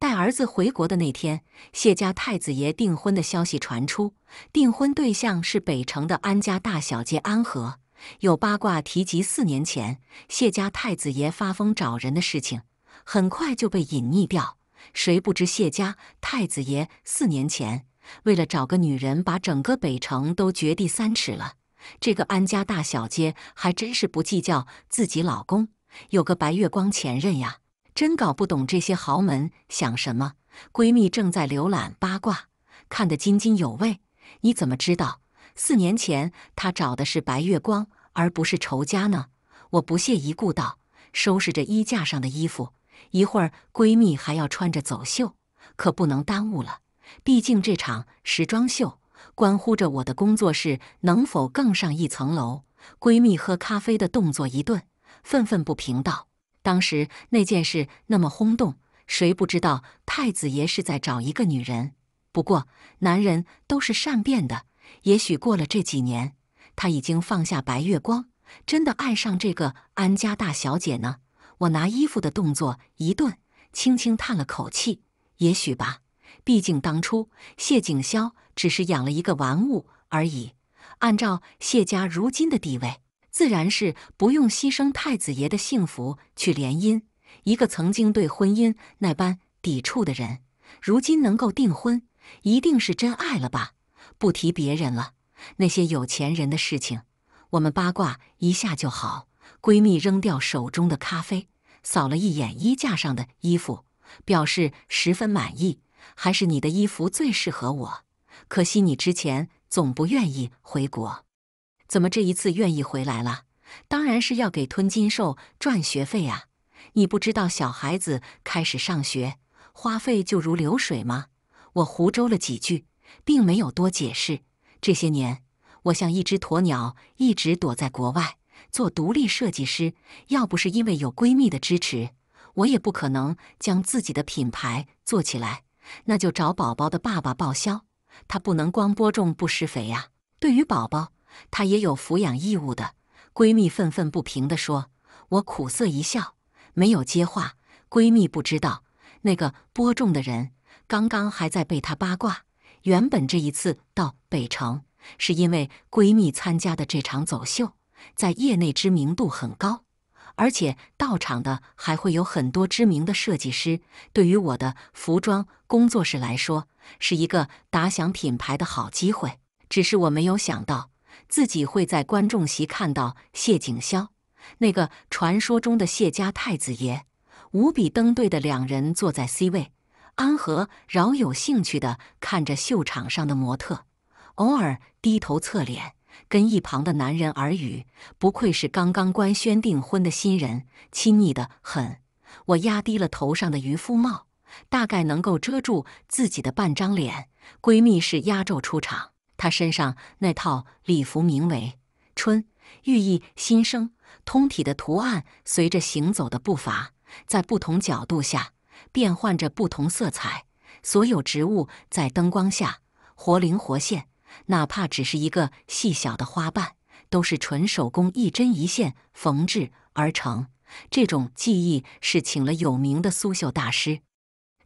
带儿子回国的那天，谢家太子爷订婚的消息传出，订婚对象是北城的安家大小姐安和。有八卦提及四年前谢家太子爷发疯找人的事情，很快就被隐匿掉。谁不知谢家太子爷四年前为了找个女人，把整个北城都掘地三尺了。这个安家大小姐还真是不计较自己老公有个白月光前任呀。真搞不懂这些豪门想什么。闺蜜正在浏览八卦，看得津津有味。你怎么知道四年前她找的是白月光，而不是仇家呢？我不屑一顾道：“收拾着衣架上的衣服，一会儿闺蜜还要穿着走秀，可不能耽误了。毕竟这场时装秀关乎着我的工作室能否更上一层楼。”闺蜜喝咖啡的动作一顿，愤愤不平道。当时那件事那么轰动，谁不知道太子爷是在找一个女人？不过男人都是善变的，也许过了这几年，他已经放下白月光，真的爱上这个安家大小姐呢。我拿衣服的动作一顿，轻轻叹了口气：“也许吧，毕竟当初谢景萧只是养了一个玩物而已。按照谢家如今的地位。”自然是不用牺牲太子爷的幸福去联姻。一个曾经对婚姻那般抵触的人，如今能够订婚，一定是真爱了吧？不提别人了，那些有钱人的事情，我们八卦一下就好。闺蜜扔掉手中的咖啡，扫了一眼衣架上的衣服，表示十分满意。还是你的衣服最适合我，可惜你之前总不愿意回国。怎么这一次愿意回来了？当然是要给吞金兽赚学费啊！你不知道小孩子开始上学花费就如流水吗？我胡诌了几句，并没有多解释。这些年，我像一只鸵鸟，一直躲在国外做独立设计师。要不是因为有闺蜜的支持，我也不可能将自己的品牌做起来。那就找宝宝的爸爸报销，他不能光播种不施肥呀。对于宝宝。她也有抚养义务的，闺蜜愤愤不平地说：“我苦涩一笑，没有接话。”闺蜜不知道，那个播种的人刚刚还在被她八卦。原本这一次到北城，是因为闺蜜参加的这场走秀，在业内知名度很高，而且到场的还会有很多知名的设计师。对于我的服装工作室来说，是一个打响品牌的好机会。只是我没有想到。自己会在观众席看到谢景萧，那个传说中的谢家太子爷，无比登对的两人坐在 C 位。安和饶有兴趣地看着秀场上的模特，偶尔低头侧脸跟一旁的男人耳语。不愧是刚刚官宣订婚的新人，亲昵的很。我压低了头上的渔夫帽，大概能够遮住自己的半张脸。闺蜜是压轴出场。她身上那套礼服名为“春”，寓意新生。通体的图案随着行走的步伐，在不同角度下变换着不同色彩。所有植物在灯光下活灵活现，哪怕只是一个细小的花瓣，都是纯手工一针一线缝制而成。这种技艺是请了有名的苏绣大师，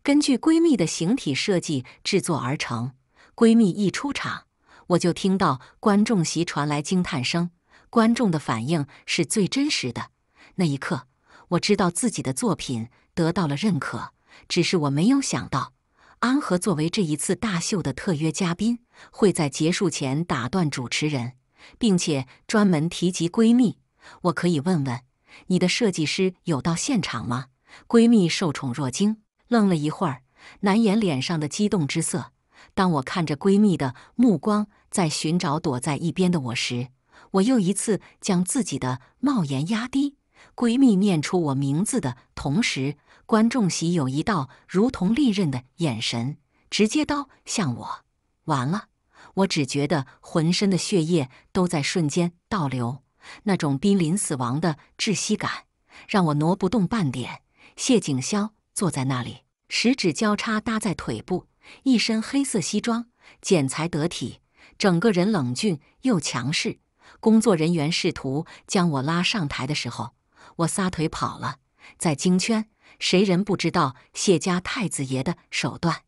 根据闺蜜的形体设计制作而成。闺蜜一出场。我就听到观众席传来惊叹声，观众的反应是最真实的。那一刻，我知道自己的作品得到了认可。只是我没有想到，安和作为这一次大秀的特约嘉宾，会在结束前打断主持人，并且专门提及闺蜜。我可以问问你的设计师有到现场吗？闺蜜受宠若惊，愣了一会儿，难掩脸上的激动之色。当我看着闺蜜的目光。在寻找躲在一边的我时，我又一次将自己的帽檐压低。闺蜜念出我名字的同时，观众席有一道如同利刃的眼神，直接刀向我。完了！我只觉得浑身的血液都在瞬间倒流，那种濒临死亡的窒息感让我挪不动半点。谢景萧坐在那里，十指交叉搭在腿部，一身黑色西装，剪裁得体。整个人冷峻又强势。工作人员试图将我拉上台的时候，我撒腿跑了。在京圈，谁人不知道谢家太子爷的手段？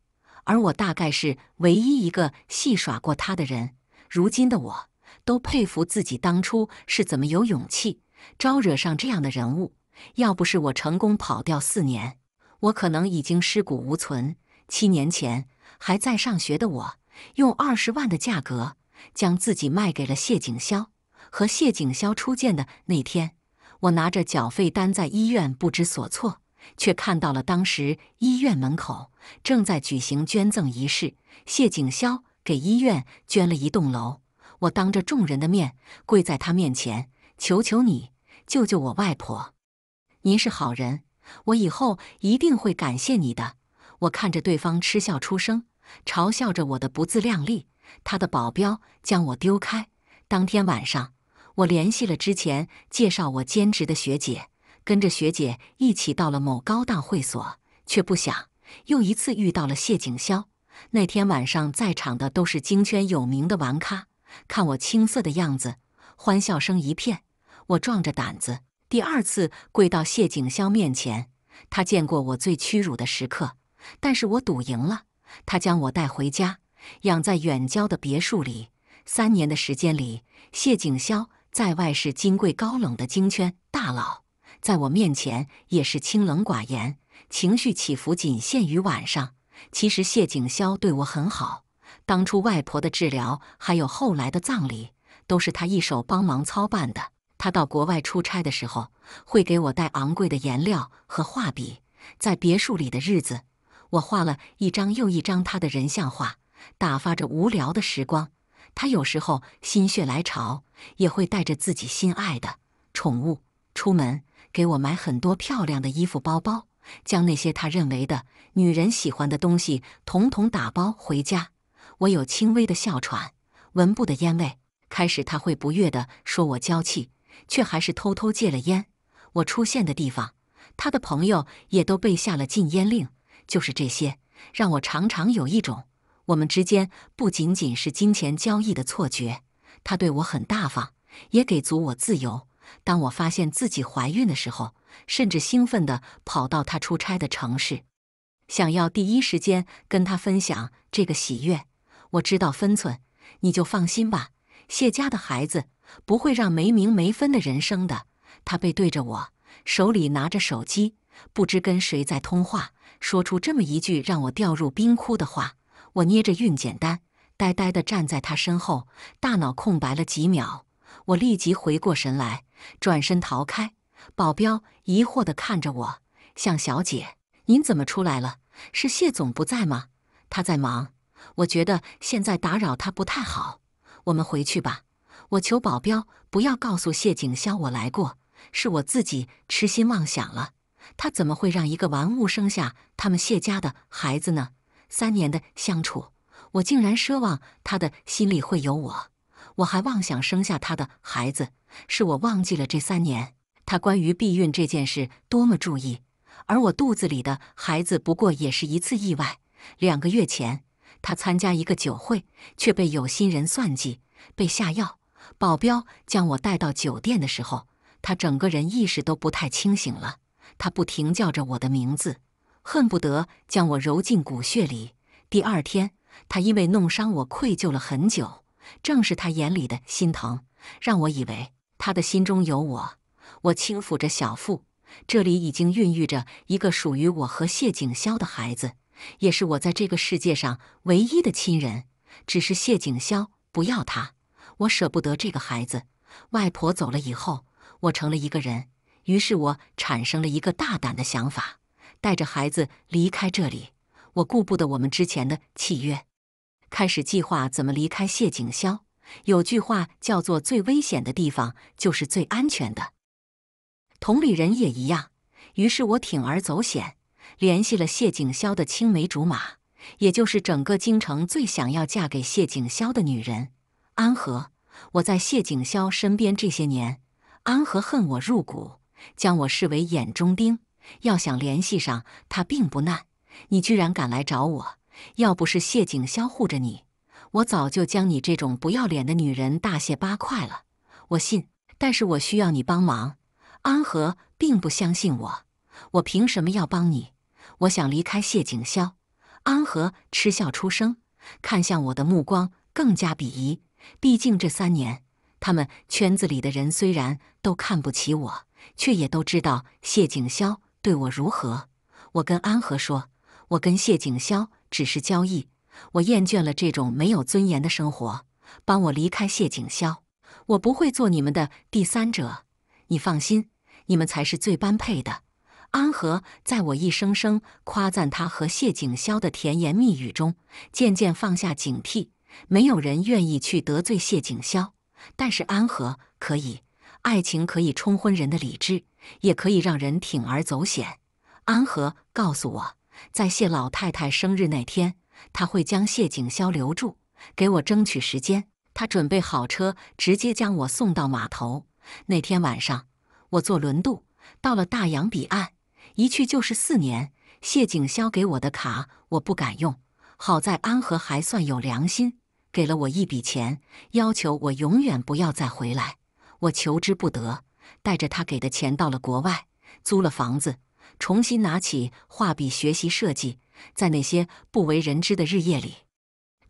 而我大概是唯一一个戏耍过他的人。如今的我都佩服自己当初是怎么有勇气招惹上这样的人物。要不是我成功跑掉四年，我可能已经尸骨无存。七年前还在上学的我。用二十万的价格将自己卖给了谢景霄。和谢景霄初见的那天，我拿着缴费单在医院不知所措，却看到了当时医院门口正在举行捐赠仪式。谢景霄给医院捐了一栋楼，我当着众人的面跪在他面前，求求你救救我外婆！您是好人，我以后一定会感谢你的。我看着对方嗤笑出声。嘲笑着我的不自量力，他的保镖将我丢开。当天晚上，我联系了之前介绍我兼职的学姐，跟着学姐一起到了某高档会所，却不想又一次遇到了谢景霄。那天晚上在场的都是京圈有名的玩咖，看我青涩的样子，欢笑声一片。我壮着胆子，第二次跪到谢景霄面前。他见过我最屈辱的时刻，但是我赌赢了。他将我带回家，养在远郊的别墅里。三年的时间里，谢景萧在外是金贵高冷的京圈大佬，在我面前也是清冷寡言，情绪起伏仅限于晚上。其实谢景萧对我很好，当初外婆的治疗，还有后来的葬礼，都是他一手帮忙操办的。他到国外出差的时候，会给我带昂贵的颜料和画笔，在别墅里的日子。我画了一张又一张他的人像画，打发着无聊的时光。他有时候心血来潮，也会带着自己心爱的宠物出门，给我买很多漂亮的衣服、包包，将那些他认为的女人喜欢的东西统统打包回家。我有轻微的哮喘，闻不得烟味。开始他会不悦地说我娇气，却还是偷偷戒了烟。我出现的地方，他的朋友也都被下了禁烟令。就是这些，让我常常有一种我们之间不仅仅是金钱交易的错觉。他对我很大方，也给足我自由。当我发现自己怀孕的时候，甚至兴奋的跑到他出差的城市，想要第一时间跟他分享这个喜悦。我知道分寸，你就放心吧。谢家的孩子不会让没名没分的人生的。他背对着我，手里拿着手机，不知跟谁在通话。说出这么一句让我掉入冰窟的话，我捏着孕简单，呆呆地站在他身后，大脑空白了几秒。我立即回过神来，转身逃开。保镖疑惑地看着我：“向小姐，您怎么出来了？是谢总不在吗？他在忙，我觉得现在打扰他不太好。我们回去吧。”我求保镖不要告诉谢景霄我来过，是我自己痴心妄想了。他怎么会让一个玩物生下他们谢家的孩子呢？三年的相处，我竟然奢望他的心里会有我，我还妄想生下他的孩子。是我忘记了这三年，他关于避孕这件事多么注意，而我肚子里的孩子不过也是一次意外。两个月前，他参加一个酒会，却被有心人算计，被下药。保镖将我带到酒店的时候，他整个人意识都不太清醒了。他不停叫着我的名字，恨不得将我揉进骨血里。第二天，他因为弄伤我愧疚了很久。正是他眼里的心疼，让我以为他的心中有我。我轻抚着小腹，这里已经孕育着一个属于我和谢景萧的孩子，也是我在这个世界上唯一的亲人。只是谢景萧不要他，我舍不得这个孩子。外婆走了以后，我成了一个人。于是我产生了一个大胆的想法，带着孩子离开这里。我顾不得我们之前的契约，开始计划怎么离开谢景霄。有句话叫做“最危险的地方就是最安全的”，同理人也一样。于是我铤而走险，联系了谢景霄的青梅竹马，也就是整个京城最想要嫁给谢景霄的女人安和。我在谢景霄身边这些年，安和恨我入骨。将我视为眼中钉，要想联系上他并不难。你居然敢来找我！要不是谢景萧护着你，我早就将你这种不要脸的女人大卸八块了。我信，但是我需要你帮忙。安和并不相信我，我凭什么要帮你？我想离开谢景萧。安和嗤笑出声，看向我的目光更加鄙夷。毕竟这三年，他们圈子里的人虽然都看不起我。却也都知道谢景萧对我如何。我跟安和说，我跟谢景萧只是交易。我厌倦了这种没有尊严的生活，帮我离开谢景萧。我不会做你们的第三者，你放心，你们才是最般配的。安和在我一声声夸赞他和谢景萧的甜言蜜语中，渐渐放下警惕。没有人愿意去得罪谢景萧，但是安和可以。爱情可以冲昏人的理智，也可以让人铤而走险。安和告诉我，在谢老太太生日那天，他会将谢景霄留住，给我争取时间。他准备好车，直接将我送到码头。那天晚上，我坐轮渡到了大洋彼岸，一去就是四年。谢景霄给我的卡，我不敢用。好在安和还算有良心，给了我一笔钱，要求我永远不要再回来。我求之不得，带着他给的钱到了国外，租了房子，重新拿起画笔学习设计，在那些不为人知的日夜里，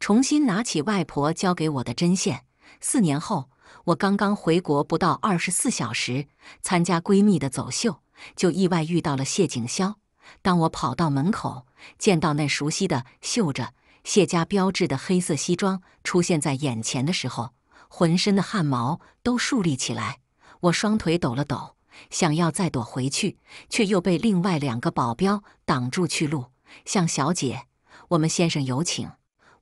重新拿起外婆交给我的针线。四年后，我刚刚回国不到二十四小时，参加闺蜜的走秀，就意外遇到了谢景萧。当我跑到门口，见到那熟悉的、绣着谢家标志的黑色西装出现在眼前的时候。浑身的汗毛都竖立起来，我双腿抖了抖，想要再躲回去，却又被另外两个保镖挡住去路。向小姐，我们先生有请。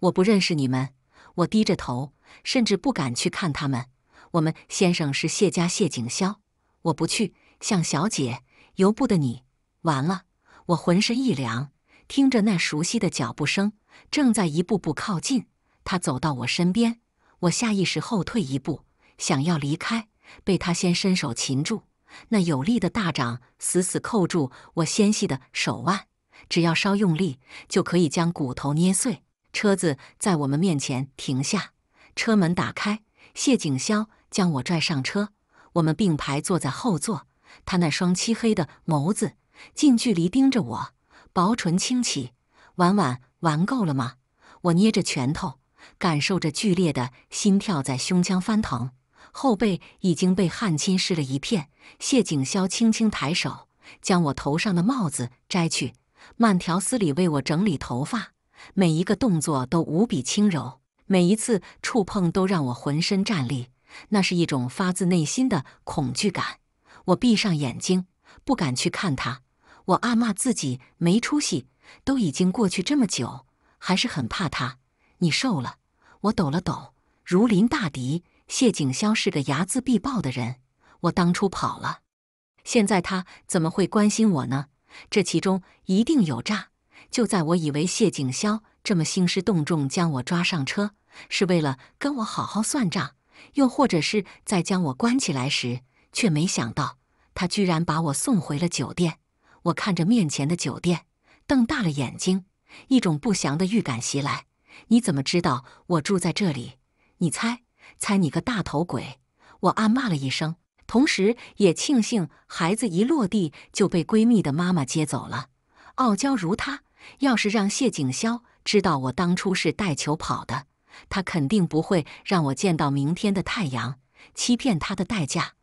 我不认识你们，我低着头，甚至不敢去看他们。我们先生是谢家谢景萧，我不去。向小姐，由不得你。完了，我浑身一凉，听着那熟悉的脚步声，正在一步步靠近。他走到我身边。我下意识后退一步，想要离开，被他先伸手擒住。那有力的大掌死死扣住我纤细的手腕，只要稍用力，就可以将骨头捏碎。车子在我们面前停下，车门打开，谢景萧将我拽上车。我们并排坐在后座，他那双漆黑的眸子近距离盯着我，薄唇轻启：“晚晚，玩够了吗？”我捏着拳头。感受着剧烈的心跳在胸腔翻腾，后背已经被汗浸湿了一片。谢景萧轻轻抬手，将我头上的帽子摘去，慢条斯理为我整理头发，每一个动作都无比轻柔，每一次触碰都让我浑身站栗。那是一种发自内心的恐惧感。我闭上眼睛，不敢去看他。我暗骂自己没出息，都已经过去这么久，还是很怕他。你瘦了，我抖了抖，如临大敌。谢景萧是个睚眦必报的人，我当初跑了，现在他怎么会关心我呢？这其中一定有诈。就在我以为谢景萧这么兴师动众将我抓上车，是为了跟我好好算账，又或者是在将我关起来时，却没想到他居然把我送回了酒店。我看着面前的酒店，瞪大了眼睛，一种不祥的预感袭来。你怎么知道我住在这里？你猜猜，你个大头鬼！我暗骂了一声，同时也庆幸孩子一落地就被闺蜜的妈妈接走了。傲娇如她，要是让谢景霄知道我当初是带球跑的，他肯定不会让我见到明天的太阳。欺骗他的代价，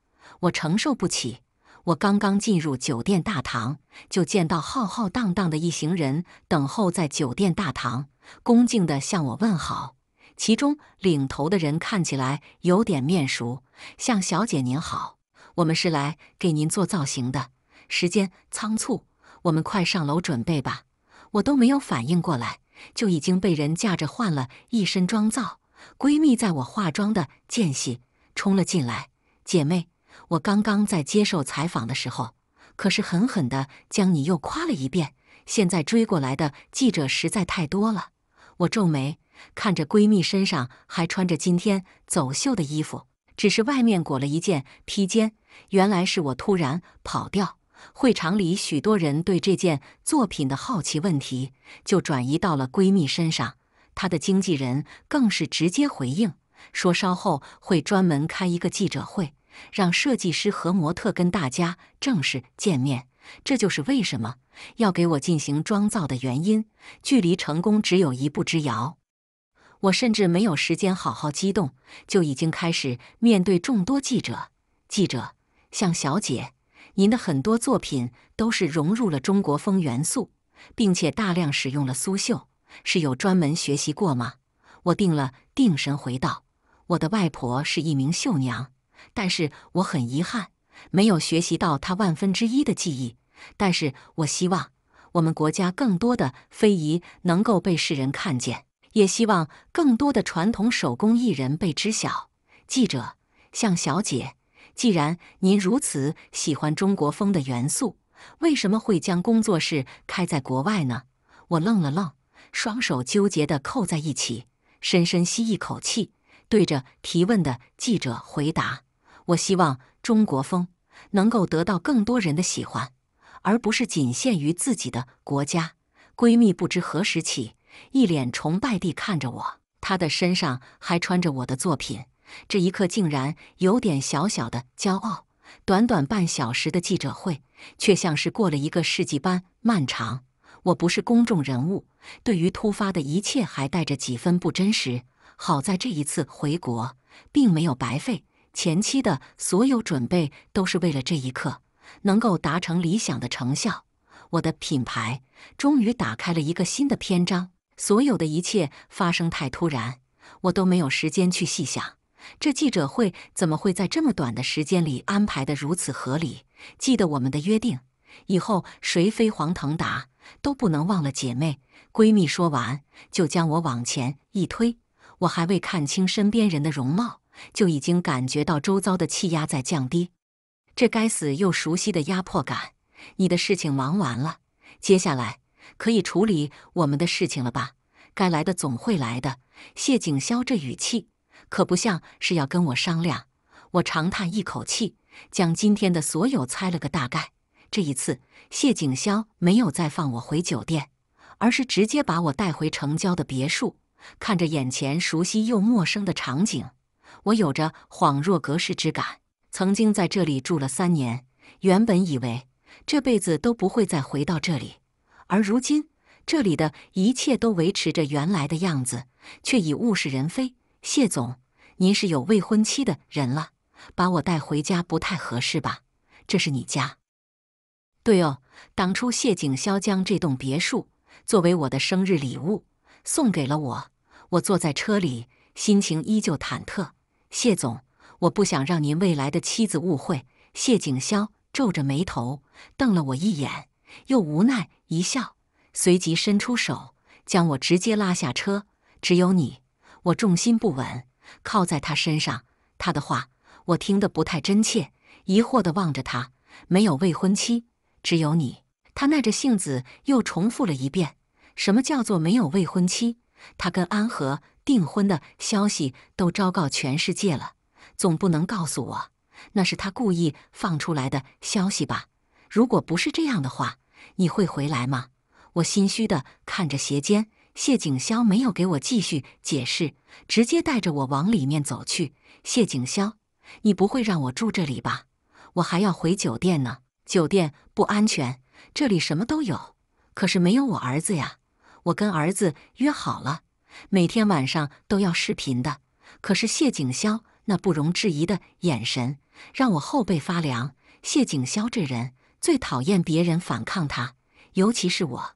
我承受不起。我刚刚进入酒店大堂，就见到浩浩荡荡的一行人等候在酒店大堂。恭敬地向我问好，其中领头的人看起来有点面熟。向小姐您好，我们是来给您做造型的。时间仓促，我们快上楼准备吧。我都没有反应过来，就已经被人架着换了一身妆造。闺蜜在我化妆的间隙冲了进来：“姐妹，我刚刚在接受采访的时候可是狠狠地将你又夸了一遍。现在追过来的记者实在太多了。”我皱眉看着闺蜜身上还穿着今天走秀的衣服，只是外面裹了一件披肩。原来是我突然跑掉，会场里许多人对这件作品的好奇问题就转移到了闺蜜身上，她的经纪人更是直接回应说，稍后会专门开一个记者会，让设计师和模特跟大家正式见面。这就是为什么要给我进行装造的原因，距离成功只有一步之遥。我甚至没有时间好好激动，就已经开始面对众多记者。记者：向小姐，您的很多作品都是融入了中国风元素，并且大量使用了苏绣，是有专门学习过吗？我定了定神，回道：“我的外婆是一名绣娘，但是我很遗憾，没有学习到她万分之一的记忆。”但是我希望我们国家更多的非遗能够被世人看见，也希望更多的传统手工艺人被知晓。记者，向小姐，既然您如此喜欢中国风的元素，为什么会将工作室开在国外呢？我愣了愣，双手纠结的扣在一起，深深吸一口气，对着提问的记者回答：“我希望中国风能够得到更多人的喜欢。”而不是仅限于自己的国家。闺蜜不知何时起，一脸崇拜地看着我，她的身上还穿着我的作品，这一刻竟然有点小小的骄傲。短短半小时的记者会，却像是过了一个世纪般漫长。我不是公众人物，对于突发的一切还带着几分不真实。好在这一次回国，并没有白费，前期的所有准备都是为了这一刻。能够达成理想的成效，我的品牌终于打开了一个新的篇章。所有的一切发生太突然，我都没有时间去细想。这记者会怎么会在这么短的时间里安排的如此合理？记得我们的约定，以后谁飞黄腾达都不能忘了姐妹闺蜜。说完，就将我往前一推。我还未看清身边人的容貌，就已经感觉到周遭的气压在降低。这该死又熟悉的压迫感！你的事情忙完了，接下来可以处理我们的事情了吧？该来的总会来的。谢景萧这语气可不像是要跟我商量。我长叹一口气，将今天的所有猜了个大概。这一次，谢景萧没有再放我回酒店，而是直接把我带回城郊的别墅。看着眼前熟悉又陌生的场景，我有着恍若隔世之感。曾经在这里住了三年，原本以为这辈子都不会再回到这里，而如今这里的一切都维持着原来的样子，却已物是人非。谢总，您是有未婚妻的人了，把我带回家不太合适吧？这是你家。对哦，当初谢景萧将这栋别墅作为我的生日礼物送给了我。我坐在车里，心情依旧忐忑。谢总。我不想让您未来的妻子误会。谢景萧皱着眉头瞪了我一眼，又无奈一笑，随即伸出手将我直接拉下车。只有你，我重心不稳，靠在他身上。他的话我听得不太真切，疑惑地望着他。没有未婚妻，只有你。他耐着性子又重复了一遍：“什么叫做没有未婚妻？他跟安和订婚的消息都昭告全世界了。”总不能告诉我，那是他故意放出来的消息吧？如果不是这样的话，你会回来吗？我心虚的看着鞋尖，谢景萧没有给我继续解释，直接带着我往里面走去。谢景萧，你不会让我住这里吧？我还要回酒店呢，酒店不安全，这里什么都有，可是没有我儿子呀。我跟儿子约好了，每天晚上都要视频的，可是谢景萧。那不容置疑的眼神让我后背发凉。谢景萧这人最讨厌别人反抗他，尤其是我。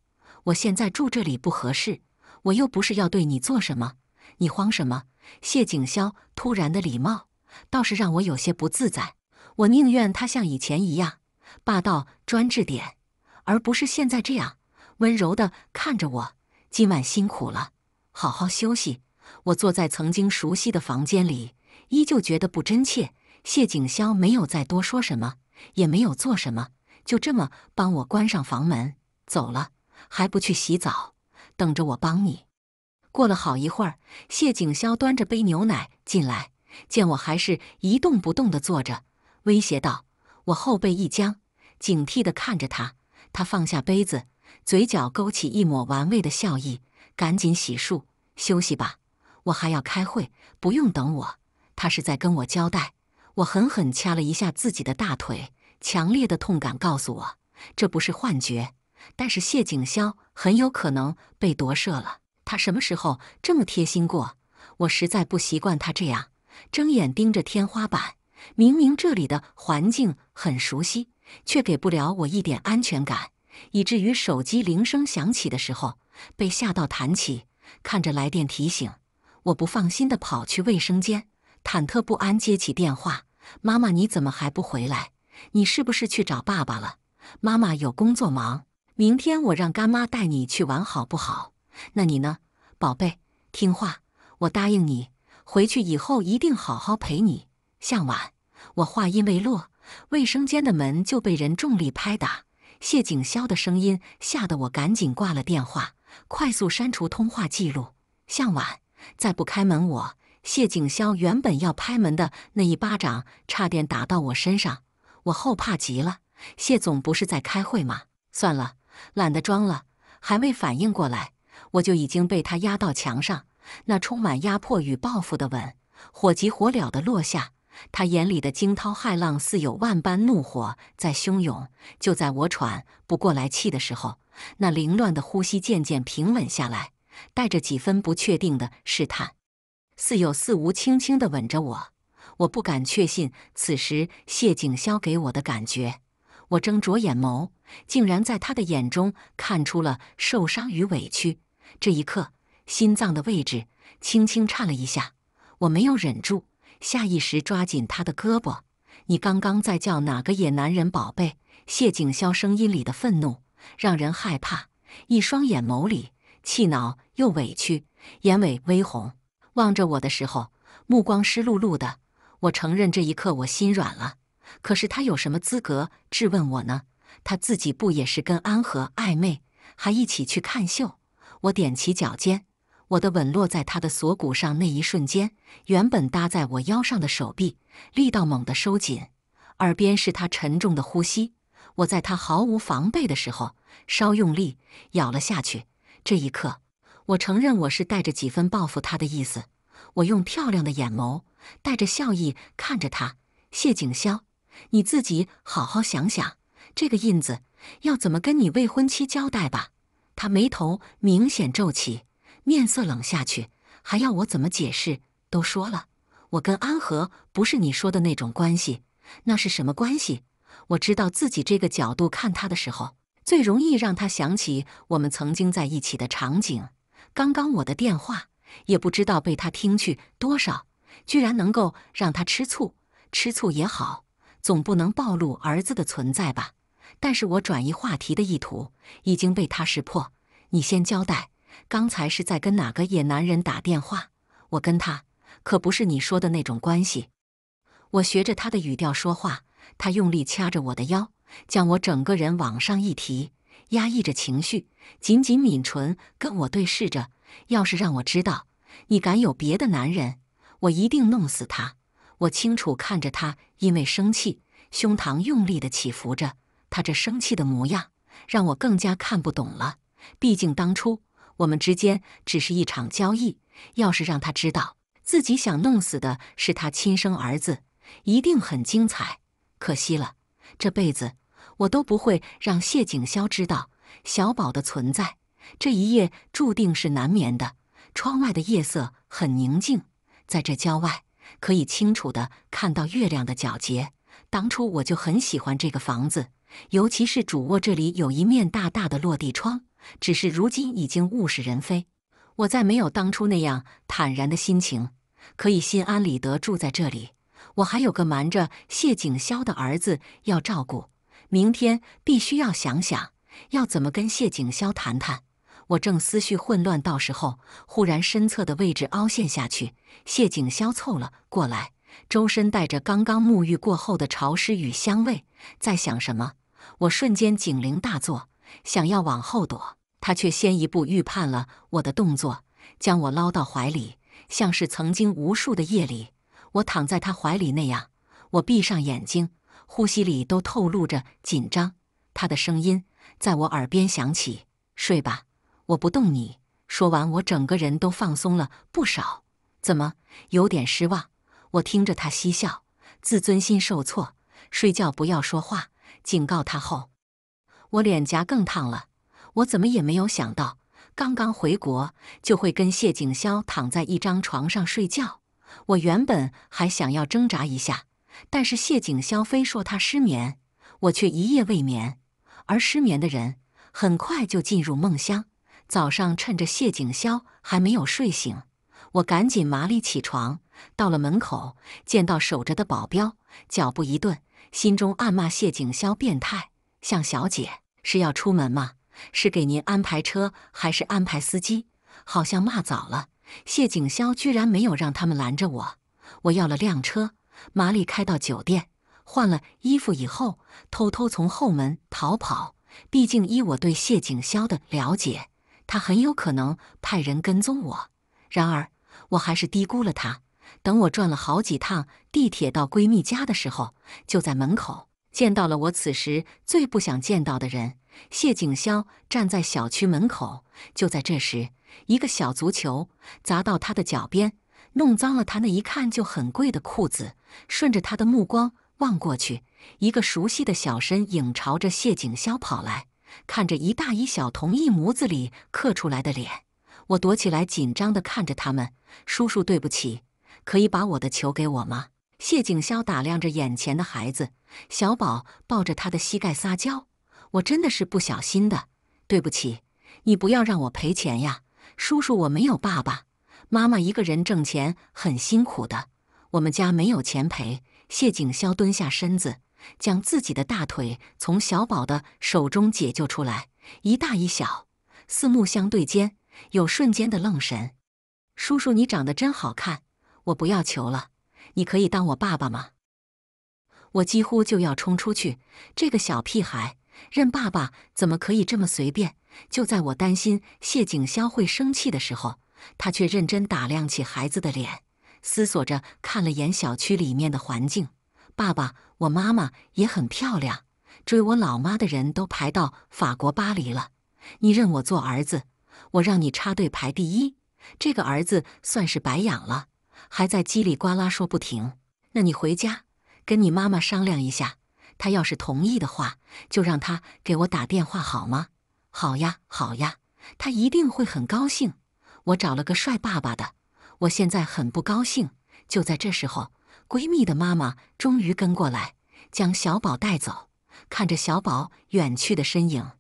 我现在住这里不合适，我又不是要对你做什么，你慌什么？谢景萧突然的礼貌倒是让我有些不自在。我宁愿他像以前一样霸道专制点，而不是现在这样温柔的看着我。今晚辛苦了，好好休息。我坐在曾经熟悉的房间里。依旧觉得不真切，谢景萧没有再多说什么，也没有做什么，就这么帮我关上房门走了，还不去洗澡，等着我帮你。过了好一会儿，谢景萧端着杯牛奶进来，见我还是一动不动地坐着，威胁道：“我后背一僵，警惕地看着他。”他放下杯子，嘴角勾起一抹玩味的笑意：“赶紧洗漱休息吧，我还要开会，不用等我。”他是在跟我交代，我狠狠掐了一下自己的大腿，强烈的痛感告诉我这不是幻觉。但是谢景霄很有可能被夺舍了，他什么时候这么贴心过？我实在不习惯他这样。睁眼盯着天花板，明明这里的环境很熟悉，却给不了我一点安全感，以至于手机铃声响起的时候，被吓到弹起，看着来电提醒，我不放心的跑去卫生间。忐忑不安接起电话，妈妈你怎么还不回来？你是不是去找爸爸了？妈妈有工作忙，明天我让干妈带你去玩好不好？那你呢，宝贝，听话，我答应你，回去以后一定好好陪你。向晚，我话音未落，卫生间的门就被人重力拍打，谢景霄的声音吓得我赶紧挂了电话，快速删除通话记录。向晚，再不开门我。谢景霄原本要拍门的那一巴掌，差点打到我身上，我后怕极了。谢总不是在开会吗？算了，懒得装了。还未反应过来，我就已经被他压到墙上，那充满压迫与报复的吻，火急火燎的落下。他眼里的惊涛骇浪，似有万般怒火在汹涌。就在我喘不过来气的时候，那凌乱的呼吸渐渐平稳下来，带着几分不确定的试探。似有似无，轻轻地吻着我。我不敢确信此时谢景萧给我的感觉。我睁着眼眸，竟然在他的眼中看出了受伤与委屈。这一刻，心脏的位置轻轻颤了一下。我没有忍住，下意识抓紧他的胳膊。你刚刚在叫哪个野男人宝贝？谢景萧声音里的愤怒让人害怕，一双眼眸里气恼又委屈，眼尾微红。望着我的时候，目光湿漉漉的。我承认这一刻我心软了。可是他有什么资格质问我呢？他自己不也是跟安和暧昧，还一起去看秀？我踮起脚尖，我的吻落在他的锁骨上。那一瞬间，原本搭在我腰上的手臂力道猛地收紧，耳边是他沉重的呼吸。我在他毫无防备的时候，稍用力咬了下去。这一刻。我承认，我是带着几分报复他的意思。我用漂亮的眼眸，带着笑意看着他。谢景霄，你自己好好想想，这个印子要怎么跟你未婚妻交代吧？他眉头明显皱起，面色冷下去，还要我怎么解释？都说了，我跟安和不是你说的那种关系，那是什么关系？我知道自己这个角度看他的时候，最容易让他想起我们曾经在一起的场景。刚刚我的电话也不知道被他听去多少，居然能够让他吃醋，吃醋也好，总不能暴露儿子的存在吧？但是我转移话题的意图已经被他识破，你先交代，刚才是在跟哪个野男人打电话？我跟他可不是你说的那种关系。我学着他的语调说话，他用力掐着我的腰，将我整个人往上一提。压抑着情绪，紧紧抿唇，跟我对视着。要是让我知道你敢有别的男人，我一定弄死他。我清楚看着他，因为生气，胸膛用力的起伏着。他这生气的模样，让我更加看不懂了。毕竟当初我们之间只是一场交易。要是让他知道自己想弄死的是他亲生儿子，一定很精彩。可惜了，这辈子。我都不会让谢景萧知道小宝的存在。这一夜注定是难眠的。窗外的夜色很宁静，在这郊外可以清楚地看到月亮的皎洁。当初我就很喜欢这个房子，尤其是主卧这里有一面大大的落地窗。只是如今已经物是人非，我再没有当初那样坦然的心情，可以心安理得住在这里。我还有个瞒着谢景萧的儿子要照顾。明天必须要想想，要怎么跟谢景霄谈谈。我正思绪混乱，到时候忽然身侧的位置凹陷下去，谢景霄凑了过来，周身带着刚刚沐浴过后的潮湿与香味。在想什么？我瞬间警铃大作，想要往后躲，他却先一步预判了我的动作，将我捞到怀里，像是曾经无数的夜里，我躺在他怀里那样。我闭上眼睛。呼吸里都透露着紧张，他的声音在我耳边响起：“睡吧，我不动你。”说完，我整个人都放松了不少。怎么有点失望？我听着他嬉笑，自尊心受挫。睡觉不要说话，警告他后，我脸颊更烫了。我怎么也没有想到，刚刚回国就会跟谢景萧躺在一张床上睡觉。我原本还想要挣扎一下。但是谢景萧非说他失眠，我却一夜未眠。而失眠的人很快就进入梦乡。早上趁着谢景萧还没有睡醒，我赶紧麻利起床，到了门口，见到守着的保镖，脚步一顿，心中暗骂谢景萧变态。向小姐是要出门吗？是给您安排车还是安排司机？好像骂早了，谢景萧居然没有让他们拦着我。我要了辆车。麻利开到酒店，换了衣服以后，偷偷从后门逃跑。毕竟依我对谢景萧的了解，他很有可能派人跟踪我。然而，我还是低估了他。等我转了好几趟地铁到闺蜜家的时候，就在门口见到了我此时最不想见到的人——谢景萧，站在小区门口。就在这时，一个小足球砸到他的脚边，弄脏了他那一看就很贵的裤子。顺着他的目光望过去，一个熟悉的小身影朝着谢景霄跑来。看着一大一小同一模子里刻出来的脸，我躲起来，紧张地看着他们。叔叔，对不起，可以把我的球给我吗？谢景霄打量着眼前的孩子，小宝抱着他的膝盖撒娇：“我真的是不小心的，对不起，你不要让我赔钱呀，叔叔，我没有爸爸，妈妈一个人挣钱很辛苦的。”我们家没有钱赔。谢景萧蹲下身子，将自己的大腿从小宝的手中解救出来，一大一小，四目相对间有瞬间的愣神。叔叔，你长得真好看，我不要求了，你可以当我爸爸吗？我几乎就要冲出去，这个小屁孩认爸爸怎么可以这么随便？就在我担心谢景萧会生气的时候，他却认真打量起孩子的脸。思索着，看了眼小区里面的环境。爸爸，我妈妈也很漂亮，追我老妈的人都排到法国巴黎了。你认我做儿子，我让你插队排第一。这个儿子算是白养了，还在叽里呱啦说不停。那你回家跟你妈妈商量一下，她要是同意的话，就让她给我打电话好吗？好呀，好呀，她一定会很高兴。我找了个帅爸爸的。我现在很不高兴。就在这时候，闺蜜的妈妈终于跟过来，将小宝带走。看着小宝远去的身影，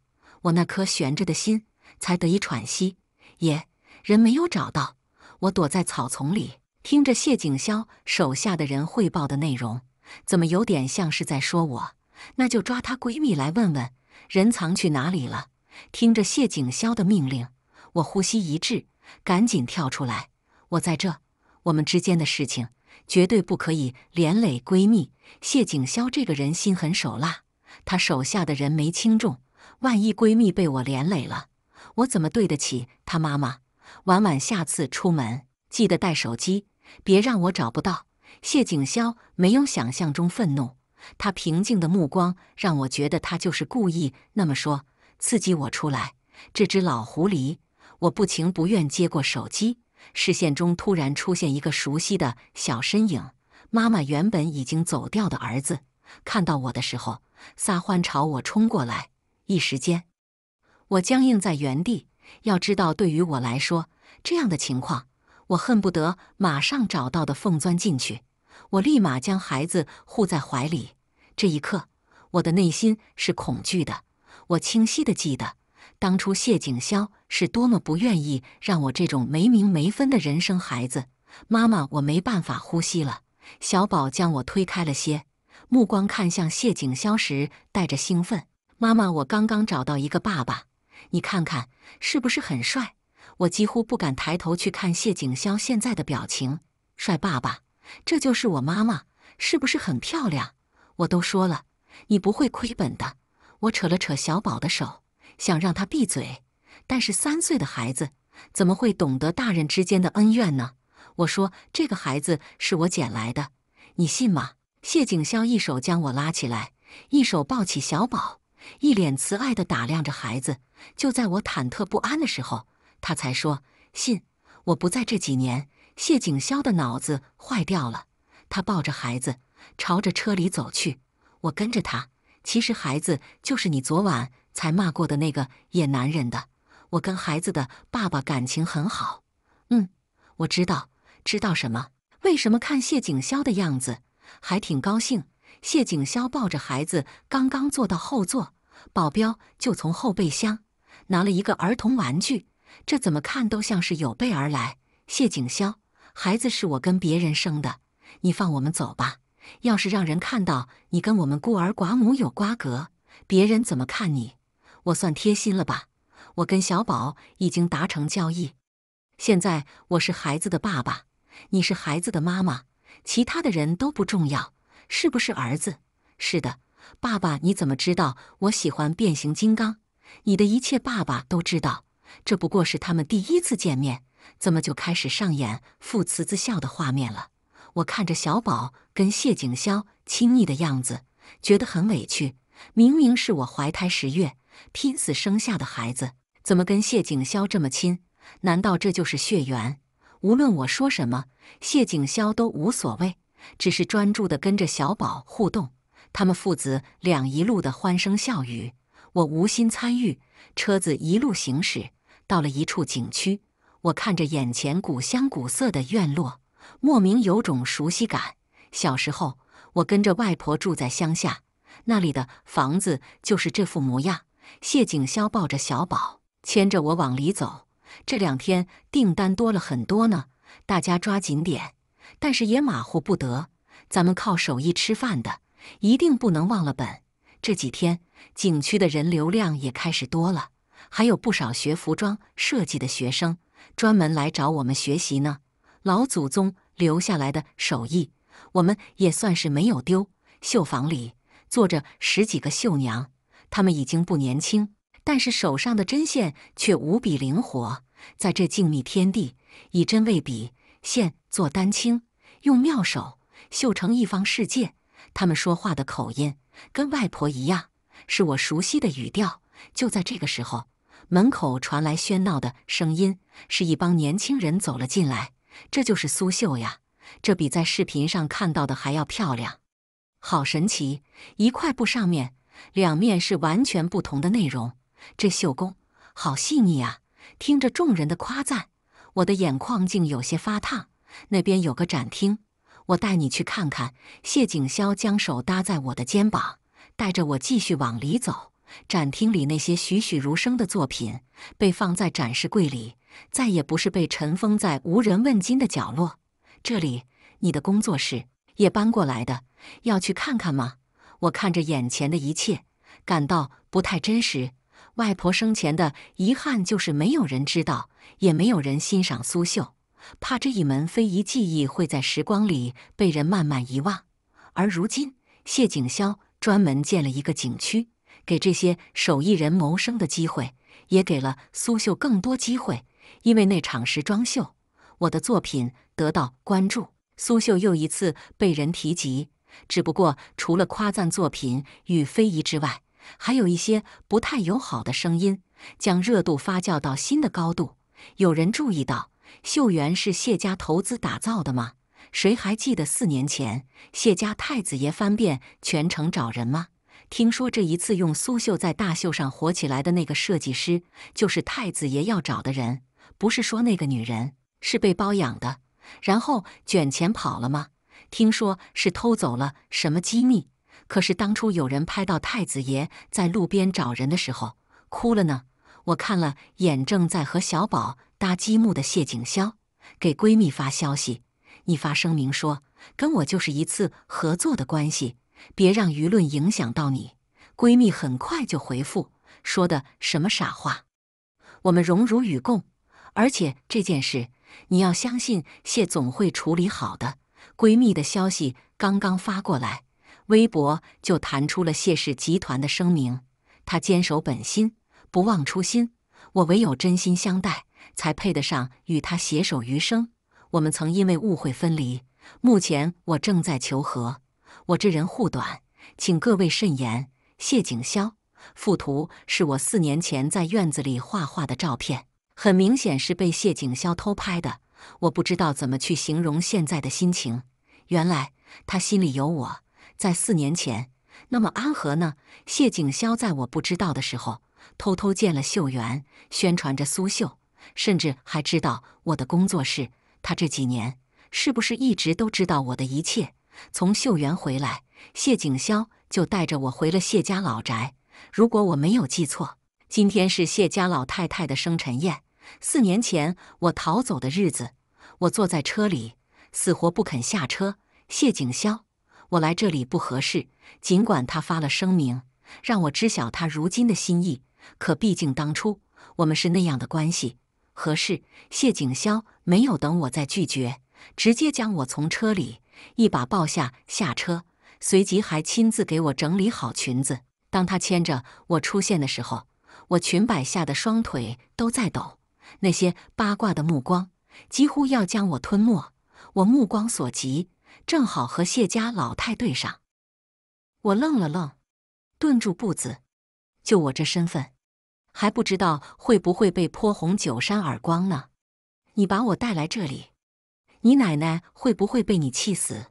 我那颗悬着的心才得以喘息。爷，人没有找到。我躲在草丛里，听着谢景霄手下的人汇报的内容，怎么有点像是在说我？那就抓他闺蜜来问问人藏去哪里了。听着谢景霄的命令，我呼吸一滞，赶紧跳出来。我在这，我们之间的事情绝对不可以连累闺蜜谢景萧。这个人心狠手辣，他手下的人没轻重，万一闺蜜被我连累了，我怎么对得起她妈妈？婉婉，下次出门记得带手机，别让我找不到。谢景萧没有想象中愤怒，他平静的目光让我觉得他就是故意那么说，刺激我出来。这只老狐狸，我不情不愿接过手机。视线中突然出现一个熟悉的小身影，妈妈原本已经走掉的儿子，看到我的时候撒欢朝我冲过来。一时间，我僵硬在原地。要知道，对于我来说，这样的情况，我恨不得马上找到的缝钻进去。我立马将孩子护在怀里。这一刻，我的内心是恐惧的。我清晰的记得，当初谢景萧。是多么不愿意让我这种没名没分的人生孩子，妈妈，我没办法呼吸了。小宝将我推开了些，目光看向谢景霄时带着兴奋。妈妈，我刚刚找到一个爸爸，你看看是不是很帅？我几乎不敢抬头去看谢景霄现在的表情。帅爸爸，这就是我妈妈，是不是很漂亮？我都说了，你不会亏本的。我扯了扯小宝的手，想让他闭嘴。但是三岁的孩子怎么会懂得大人之间的恩怨呢？我说这个孩子是我捡来的，你信吗？谢景萧一手将我拉起来，一手抱起小宝，一脸慈爱的打量着孩子。就在我忐忑不安的时候，他才说：“信，我不在这几年，谢景萧的脑子坏掉了。”他抱着孩子朝着车里走去，我跟着他。其实孩子就是你昨晚才骂过的那个野男人的。我跟孩子的爸爸感情很好。嗯，我知道，知道什么？为什么看谢景霄的样子还挺高兴？谢景霄抱着孩子刚刚坐到后座，保镖就从后备箱拿了一个儿童玩具，这怎么看都像是有备而来。谢景霄，孩子是我跟别人生的，你放我们走吧。要是让人看到你跟我们孤儿寡母有瓜葛，别人怎么看你？我算贴心了吧？我跟小宝已经达成交易，现在我是孩子的爸爸，你是孩子的妈妈，其他的人都不重要，是不是儿子？是的，爸爸，你怎么知道我喜欢变形金刚？你的一切，爸爸都知道。这不过是他们第一次见面，怎么就开始上演父慈子孝的画面了？我看着小宝跟谢景霄亲昵的样子，觉得很委屈。明明是我怀胎十月，拼死生下的孩子。怎么跟谢景霄这么亲？难道这就是血缘？无论我说什么，谢景霄都无所谓，只是专注的跟着小宝互动。他们父子两一路的欢声笑语，我无心参与。车子一路行驶，到了一处景区，我看着眼前古香古色的院落，莫名有种熟悉感。小时候，我跟着外婆住在乡下，那里的房子就是这副模样。谢景霄抱着小宝。牵着我往里走，这两天订单多了很多呢，大家抓紧点，但是也马虎不得，咱们靠手艺吃饭的，一定不能忘了本。这几天景区的人流量也开始多了，还有不少学服装设计的学生专门来找我们学习呢。老祖宗留下来的手艺，我们也算是没有丢。绣房里坐着十几个绣娘，她们已经不年轻。但是手上的针线却无比灵活，在这静谧天地，以针为笔，线作丹青，用妙手绣成一方世界。他们说话的口音跟外婆一样，是我熟悉的语调。就在这个时候，门口传来喧闹的声音，是一帮年轻人走了进来。这就是苏绣呀，这比在视频上看到的还要漂亮，好神奇！一块布上面，两面是完全不同的内容。这绣工好细腻啊！听着众人的夸赞，我的眼眶竟有些发烫。那边有个展厅，我带你去看看。谢景萧将手搭在我的肩膀，带着我继续往里走。展厅里那些栩栩如生的作品被放在展示柜里，再也不是被尘封在无人问津的角落。这里，你的工作室也搬过来的，要去看看吗？我看着眼前的一切，感到不太真实。外婆生前的遗憾就是没有人知道，也没有人欣赏苏绣，怕这一门非遗技艺会在时光里被人慢慢遗忘。而如今，谢景霄专门建了一个景区，给这些手艺人谋生的机会，也给了苏绣更多机会。因为那场时装秀，我的作品得到关注，苏绣又一次被人提及。只不过，除了夸赞作品与非遗之外，还有一些不太友好的声音，将热度发酵到新的高度。有人注意到，秀园是谢家投资打造的吗？谁还记得四年前谢家太子爷翻遍全城找人吗？听说这一次用苏绣在大秀上火起来的那个设计师，就是太子爷要找的人。不是说那个女人是被包养的，然后卷钱跑了吗？听说是偷走了什么机密。可是当初有人拍到太子爷在路边找人的时候哭了呢。我看了眼正在和小宝搭积木的谢景萧，给闺蜜发消息：“你发声明说跟我就是一次合作的关系，别让舆论影响到你。”闺蜜很快就回复：“说的什么傻话？我们荣辱与共，而且这件事你要相信谢总会处理好的。”闺蜜的消息刚刚发过来。微博就弹出了谢氏集团的声明。他坚守本心，不忘初心。我唯有真心相待，才配得上与他携手余生。我们曾因为误会分离，目前我正在求和。我这人护短，请各位慎言。谢景萧，附图是我四年前在院子里画画的照片，很明显是被谢景萧偷拍的。我不知道怎么去形容现在的心情。原来他心里有我。在四年前，那么安和呢？谢景萧在我不知道的时候，偷偷见了秀媛，宣传着苏绣，甚至还知道我的工作室。他这几年是不是一直都知道我的一切？从秀媛回来，谢景萧就带着我回了谢家老宅。如果我没有记错，今天是谢家老太太的生辰宴。四年前我逃走的日子，我坐在车里，死活不肯下车。谢景萧。我来这里不合适，尽管他发了声明让我知晓他如今的心意，可毕竟当初我们是那样的关系，合适。谢景萧没有等我再拒绝，直接将我从车里一把抱下下车，随即还亲自给我整理好裙子。当他牵着我出现的时候，我裙摆下的双腿都在抖，那些八卦的目光几乎要将我吞没，我目光所及。正好和谢家老太对上，我愣了愣，顿住步子。就我这身份，还不知道会不会被泼红酒扇耳光呢。你把我带来这里，你奶奶会不会被你气死？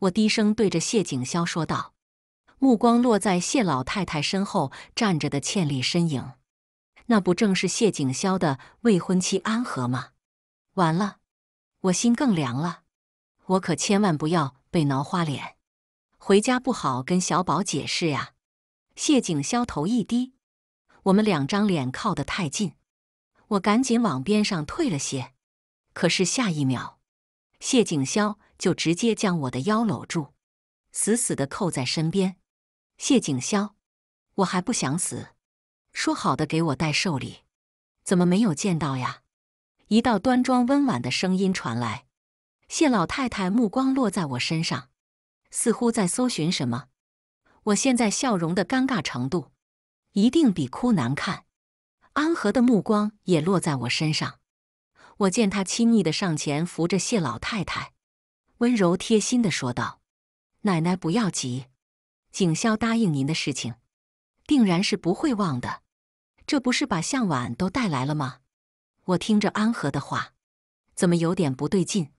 我低声对着谢景霄说道，目光落在谢老太太身后站着的倩丽身影。那不正是谢景霄的未婚妻安和吗？完了，我心更凉了。我可千万不要被挠花脸，回家不好跟小宝解释呀。谢景萧头一低，我们两张脸靠得太近，我赶紧往边上退了些。可是下一秒，谢景萧就直接将我的腰搂住，死死的扣在身边。谢景萧，我还不想死，说好的给我带寿礼，怎么没有见到呀？一道端庄温婉的声音传来。谢老太太目光落在我身上，似乎在搜寻什么。我现在笑容的尴尬程度，一定比哭难看。安和的目光也落在我身上，我见他亲昵的上前扶着谢老太太，温柔贴心的说道：“奶奶不要急，景霄答应您的事情，定然是不会忘的。这不是把向晚都带来了吗？”我听着安和的话，怎么有点不对劲？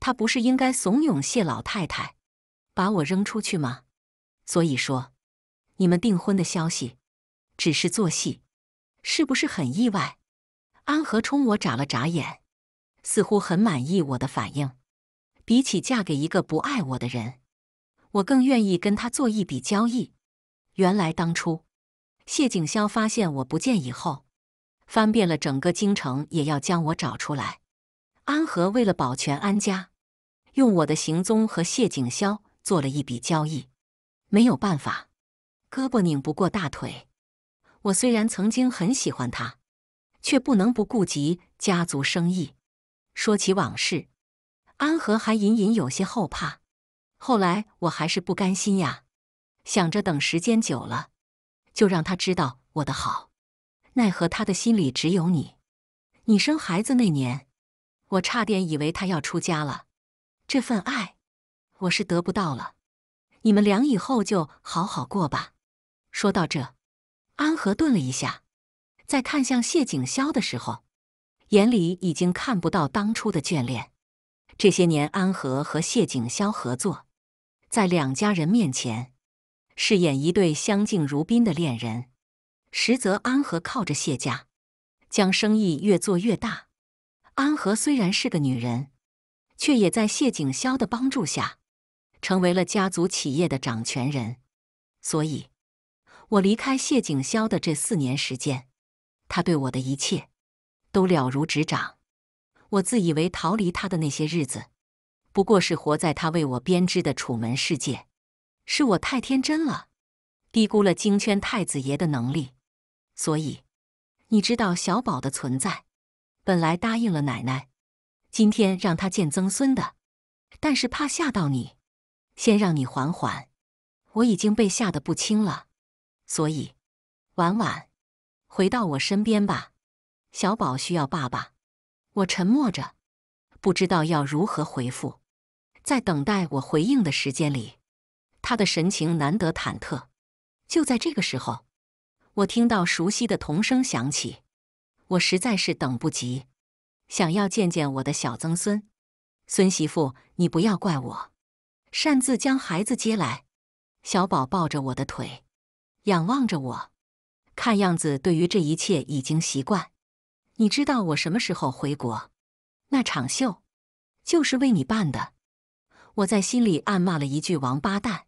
他不是应该怂恿谢老太太把我扔出去吗？所以说，你们订婚的消息只是做戏，是不是很意外？安和冲我眨了眨眼，似乎很满意我的反应。比起嫁给一个不爱我的人，我更愿意跟他做一笔交易。原来当初谢景萧发现我不见以后，翻遍了整个京城也要将我找出来。安和为了保全安家，用我的行踪和谢景霄做了一笔交易。没有办法，胳膊拧不过大腿。我虽然曾经很喜欢他，却不能不顾及家族生意。说起往事，安和还隐隐有些后怕。后来我还是不甘心呀，想着等时间久了，就让他知道我的好。奈何他的心里只有你。你生孩子那年。我差点以为他要出家了，这份爱我是得不到了。你们俩以后就好好过吧。说到这，安和顿了一下，在看向谢景霄的时候，眼里已经看不到当初的眷恋。这些年，安和和谢景霄合作，在两家人面前饰演一对相敬如宾的恋人，实则安和靠着谢家将生意越做越大。安和虽然是个女人，却也在谢景霄的帮助下成为了家族企业的掌权人。所以，我离开谢景霄的这四年时间，他对我的一切都了如指掌。我自以为逃离他的那些日子，不过是活在他为我编织的楚门世界。是我太天真了，低估了京圈太子爷的能力。所以，你知道小宝的存在。本来答应了奶奶，今天让她见曾孙的，但是怕吓到你，先让你缓缓。我已经被吓得不轻了，所以晚晚回到我身边吧。小宝需要爸爸。我沉默着，不知道要如何回复。在等待我回应的时间里，他的神情难得忐忑。就在这个时候，我听到熟悉的童声响起。我实在是等不及，想要见见我的小曾孙，孙媳妇，你不要怪我擅自将孩子接来。小宝抱着我的腿，仰望着我，看样子对于这一切已经习惯。你知道我什么时候回国？那场秀就是为你办的。我在心里暗骂了一句王八蛋，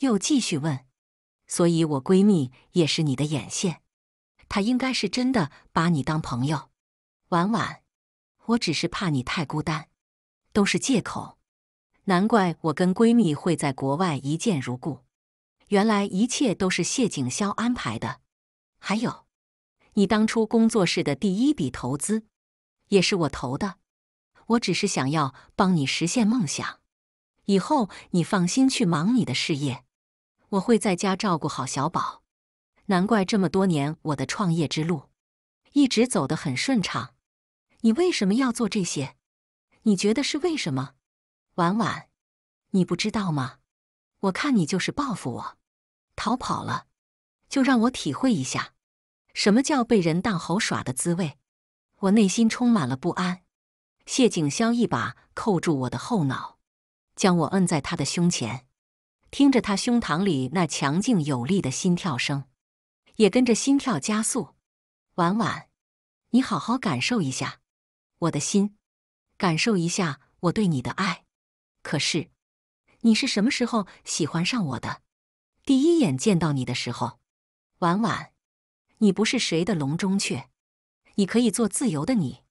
又继续问：所以，我闺蜜也是你的眼线？他应该是真的把你当朋友，婉婉。我只是怕你太孤单，都是借口。难怪我跟闺蜜会在国外一见如故，原来一切都是谢景霄安排的。还有，你当初工作室的第一笔投资也是我投的。我只是想要帮你实现梦想，以后你放心去忙你的事业，我会在家照顾好小宝。难怪这么多年，我的创业之路一直走得很顺畅。你为什么要做这些？你觉得是为什么？婉婉，你不知道吗？我看你就是报复我，逃跑了，就让我体会一下什么叫被人当猴耍的滋味。我内心充满了不安。谢景霄一把扣住我的后脑，将我摁在他的胸前，听着他胸膛里那强劲有力的心跳声。也跟着心跳加速，婉婉，你好好感受一下我的心，感受一下我对你的爱。可是，你是什么时候喜欢上我的？第一眼见到你的时候，婉婉，你不是谁的笼中雀，你可以做自由的你。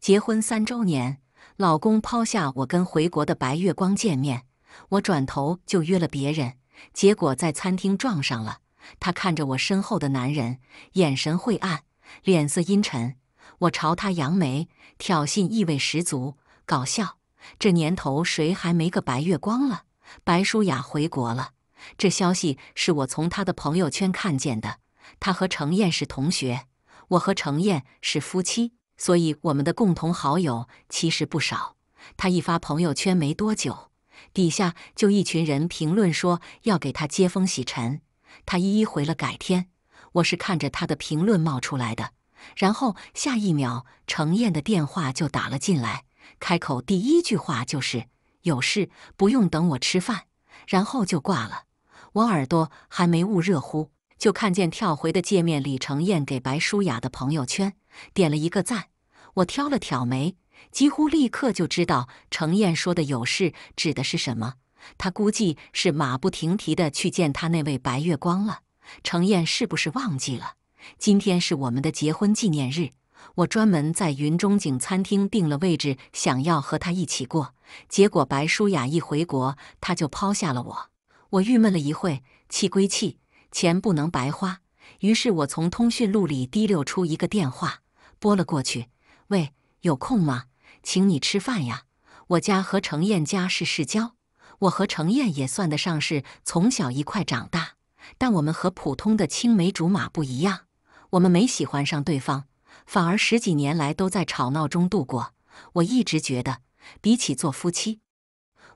结婚三周年，老公抛下我跟回国的白月光见面，我转头就约了别人，结果在餐厅撞上了。他看着我身后的男人，眼神晦暗，脸色阴沉。我朝他扬眉，挑衅意味十足。搞笑，这年头谁还没个白月光了？白舒雅回国了，这消息是我从她的朋友圈看见的。她和程燕是同学，我和程燕是夫妻，所以我们的共同好友其实不少。她一发朋友圈没多久，底下就一群人评论说要给她接风洗尘。他一一回了，改天。我是看着他的评论冒出来的，然后下一秒程燕的电话就打了进来，开口第一句话就是“有事，不用等我吃饭”，然后就挂了。我耳朵还没捂热乎，就看见跳回的界面，李承燕给白舒雅的朋友圈点了一个赞。我挑了挑眉，几乎立刻就知道程燕说的“有事”指的是什么。他估计是马不停蹄地去见他那位白月光了。程燕是不是忘记了今天是我们的结婚纪念日？我专门在云中景餐厅订了位置，想要和他一起过。结果白舒雅一回国，他就抛下了我。我郁闷了一会，气归气，钱不能白花。于是我从通讯录里滴溜出一个电话，拨了过去。喂，有空吗？请你吃饭呀！我家和程燕家是世交。我和程燕也算得上是从小一块长大，但我们和普通的青梅竹马不一样。我们没喜欢上对方，反而十几年来都在吵闹中度过。我一直觉得，比起做夫妻，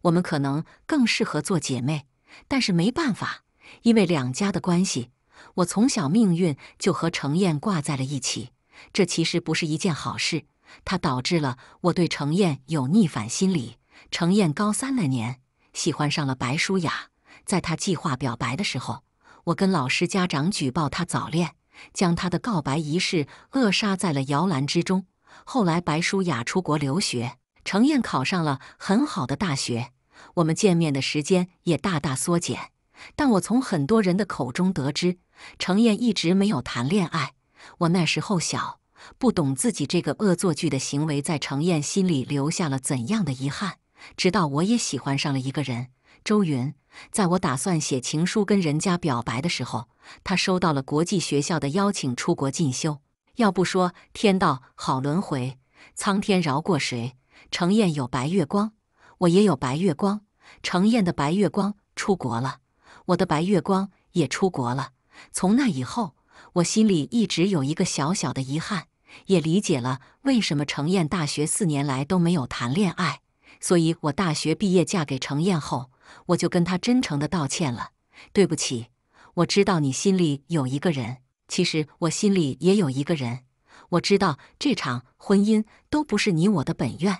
我们可能更适合做姐妹。但是没办法，因为两家的关系，我从小命运就和程燕挂在了一起。这其实不是一件好事，它导致了我对程燕有逆反心理。程燕高三那年。喜欢上了白舒雅，在他计划表白的时候，我跟老师、家长举报他早恋，将他的告白仪式扼杀在了摇篮之中。后来，白舒雅出国留学，程燕考上了很好的大学，我们见面的时间也大大缩减。但我从很多人的口中得知，程燕一直没有谈恋爱。我那时候小，不懂自己这个恶作剧的行为在程燕心里留下了怎样的遗憾。直到我也喜欢上了一个人，周云。在我打算写情书跟人家表白的时候，他收到了国际学校的邀请，出国进修。要不说天道好轮回，苍天饶过谁？程燕有白月光，我也有白月光。程燕的白月光出国了，我的白月光也出国了。从那以后，我心里一直有一个小小的遗憾，也理解了为什么程燕大学四年来都没有谈恋爱。所以，我大学毕业嫁给程燕后，我就跟她真诚地道歉了。对不起，我知道你心里有一个人，其实我心里也有一个人。我知道这场婚姻都不是你我的本愿，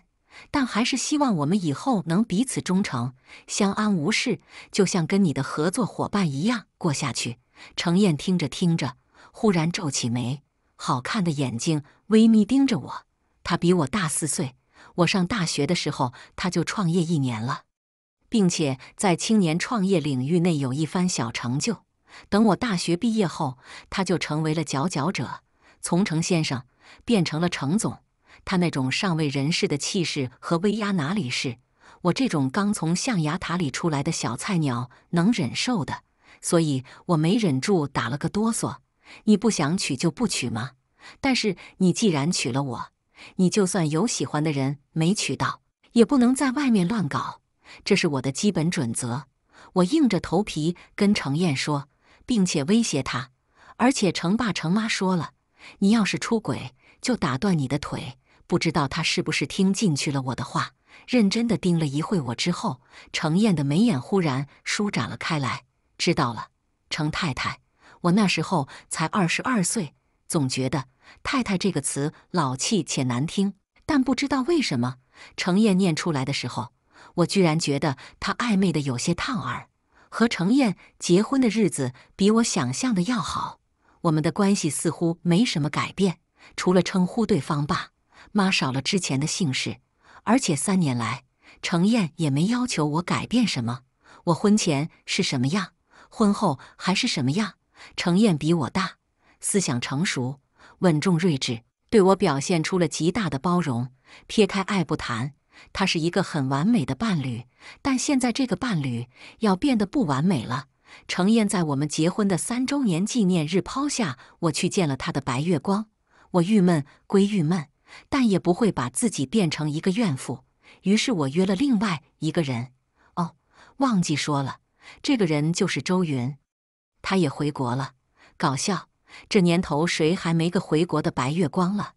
但还是希望我们以后能彼此忠诚，相安无事，就像跟你的合作伙伴一样过下去。程燕听着听着，忽然皱起眉，好看的眼睛微眯盯着我。他比我大四岁。我上大学的时候，他就创业一年了，并且在青年创业领域内有一番小成就。等我大学毕业后，他就成为了佼佼者，从程先生变成了程总。他那种上位人士的气势和威压，哪里是我这种刚从象牙塔里出来的小菜鸟能忍受的？所以，我没忍住打了个哆嗦。你不想娶就不娶吗？但是你既然娶了我。你就算有喜欢的人没娶到，也不能在外面乱搞，这是我的基本准则。我硬着头皮跟程燕说，并且威胁她。而且程爸程妈说了，你要是出轨，就打断你的腿。不知道他是不是听进去了我的话？认真地盯了一会我之后，程燕的眉眼忽然舒展了开来。知道了，程太太，我那时候才二十二岁。总觉得“太太”这个词老气且难听，但不知道为什么，程燕念出来的时候，我居然觉得她暧昧的有些烫耳。和程燕结婚的日子比我想象的要好，我们的关系似乎没什么改变，除了称呼对方爸、妈少了之前的姓氏，而且三年来，程燕也没要求我改变什么。我婚前是什么样，婚后还是什么样。程燕比我大。思想成熟、稳重睿智，对我表现出了极大的包容。撇开爱不谈，他是一个很完美的伴侣。但现在这个伴侣要变得不完美了。程燕在我们结婚的三周年纪念日抛下我去见了他的白月光。我郁闷归郁闷，但也不会把自己变成一个怨妇。于是我约了另外一个人。哦，忘记说了，这个人就是周云，他也回国了。搞笑。这年头，谁还没个回国的白月光了？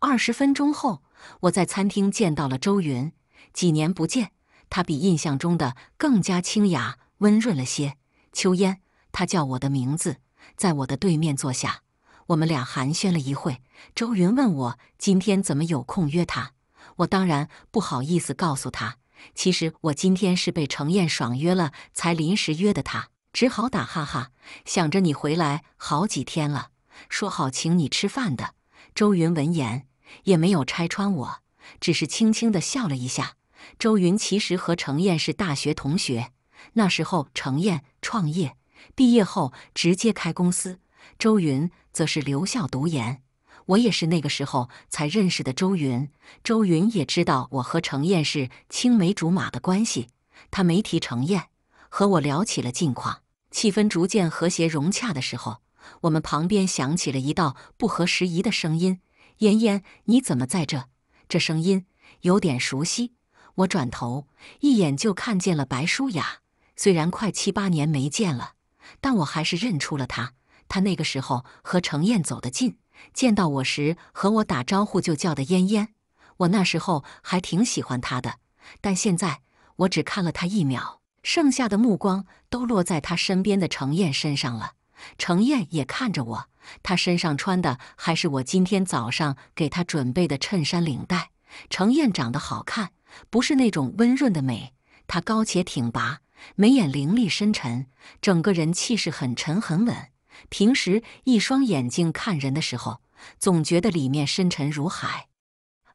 二十分钟后，我在餐厅见到了周云。几年不见，她比印象中的更加清雅温润了些。秋烟，她叫我的名字，在我的对面坐下。我们俩寒暄了一会。周云问我今天怎么有空约她，我当然不好意思告诉她，其实我今天是被程燕爽约了，才临时约的她。只好打哈哈，想着你回来好几天了，说好请你吃饭的。周云闻言也没有拆穿我，只是轻轻的笑了一下。周云其实和程燕是大学同学，那时候程燕创业，毕业后直接开公司，周云则是留校读研。我也是那个时候才认识的周云。周云也知道我和程燕是青梅竹马的关系，他没提程燕，和我聊起了近况。气氛逐渐和谐融洽的时候，我们旁边响起了一道不合时宜的声音：“嫣嫣，你怎么在这？”这声音有点熟悉。我转头一眼就看见了白舒雅，虽然快七八年没见了，但我还是认出了她。她那个时候和程燕走得近，见到我时和我打招呼就叫的“嫣嫣”。我那时候还挺喜欢她的，但现在我只看了她一秒。剩下的目光都落在他身边的程燕身上了。程燕也看着我，她身上穿的还是我今天早上给她准备的衬衫领带。程燕长得好看，不是那种温润的美，她高且挺拔，眉眼凌厉深沉，整个人气势很沉很稳。平时一双眼睛看人的时候，总觉得里面深沉如海，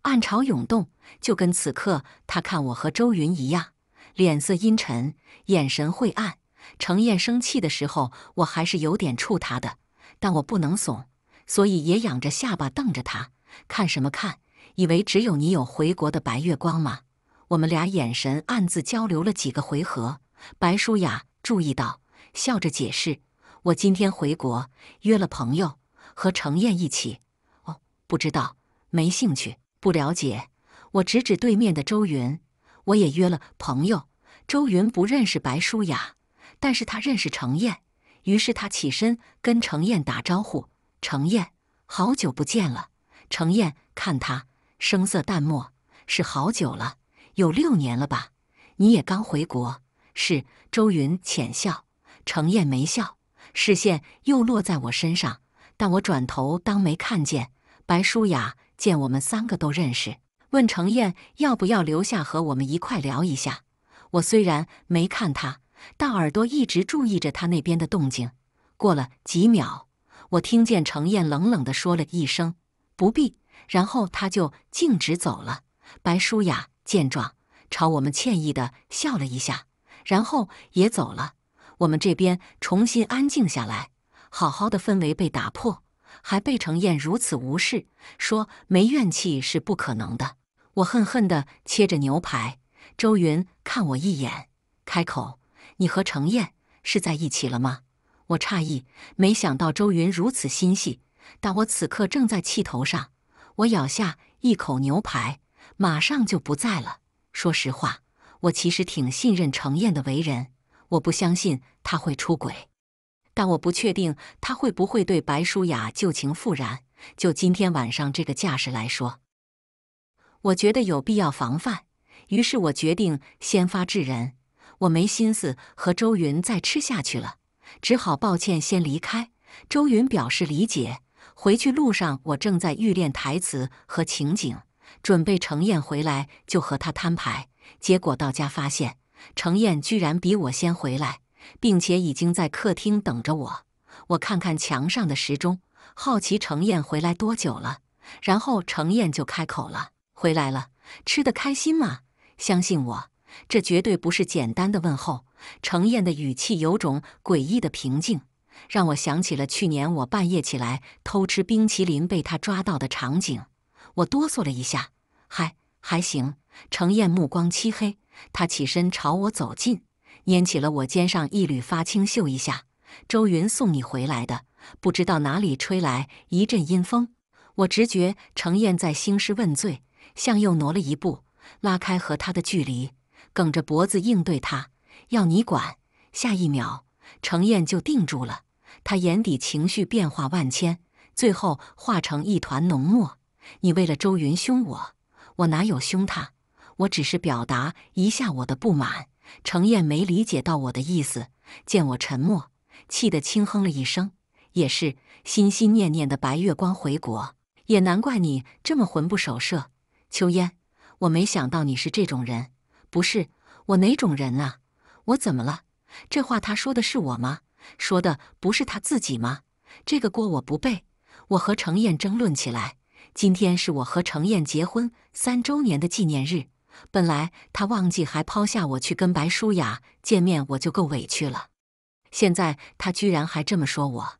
暗潮涌动，就跟此刻他看我和周云一样。脸色阴沉，眼神晦暗。程燕生气的时候，我还是有点怵她的，但我不能怂，所以也仰着下巴瞪着她，看什么看？以为只有你有回国的白月光吗？我们俩眼神暗自交流了几个回合。白舒雅注意到，笑着解释：“我今天回国，约了朋友和程燕一起。”哦，不知道，没兴趣，不了解。我指指对面的周云。我也约了朋友。周云不认识白舒雅，但是他认识程燕。于是他起身跟程燕打招呼：“程燕，好久不见了。”程燕看他，声色淡漠：“是好久了，有六年了吧？你也刚回国。”是周云浅笑，程燕没笑，视线又落在我身上，但我转头当没看见。白舒雅见我们三个都认识。问程燕要不要留下和我们一块聊一下？我虽然没看他，但耳朵一直注意着他那边的动静。过了几秒，我听见程燕冷冷地说了一声“不必”，然后她就径直走了。白舒雅见状，朝我们歉意地笑了一下，然后也走了。我们这边重新安静下来，好好的氛围被打破，还被程燕如此无视，说没怨气是不可能的。我恨恨地切着牛排，周云看我一眼，开口：“你和程燕是在一起了吗？”我诧异，没想到周云如此心细。但我此刻正在气头上，我咬下一口牛排，马上就不在了。说实话，我其实挺信任程燕的为人，我不相信他会出轨，但我不确定他会不会对白舒雅旧情复燃。就今天晚上这个架势来说。我觉得有必要防范，于是我决定先发制人。我没心思和周云再吃下去了，只好抱歉先离开。周云表示理解。回去路上，我正在预练台词和情景，准备程燕回来就和他摊牌。结果到家发现，程燕居然比我先回来，并且已经在客厅等着我。我看看墙上的时钟，好奇程燕回来多久了。然后程燕就开口了。回来了，吃得开心吗？相信我，这绝对不是简单的问候。程燕的语气有种诡异的平静，让我想起了去年我半夜起来偷吃冰淇淋被他抓到的场景。我哆嗦了一下，还还行。程燕目光漆黑，他起身朝我走近，拈起了我肩上一缕发青嗅一下。周云送你回来的，不知道哪里吹来一阵阴风，我直觉程燕在兴师问罪。向右挪了一步，拉开和他的距离，梗着脖子应对他。要你管！下一秒，程燕就定住了，她眼底情绪变化万千，最后化成一团浓墨。你为了周云凶我，我哪有凶他？我只是表达一下我的不满。程燕没理解到我的意思，见我沉默，气得轻哼了一声。也是，心心念念的白月光回国，也难怪你这么魂不守舍。秋烟，我没想到你是这种人，不是我哪种人啊？我怎么了？这话他说的是我吗？说的不是他自己吗？这个锅我不背。我和程燕争论起来。今天是我和程燕结婚三周年的纪念日，本来他忘记还抛下我去跟白舒雅见面，我就够委屈了。现在他居然还这么说我，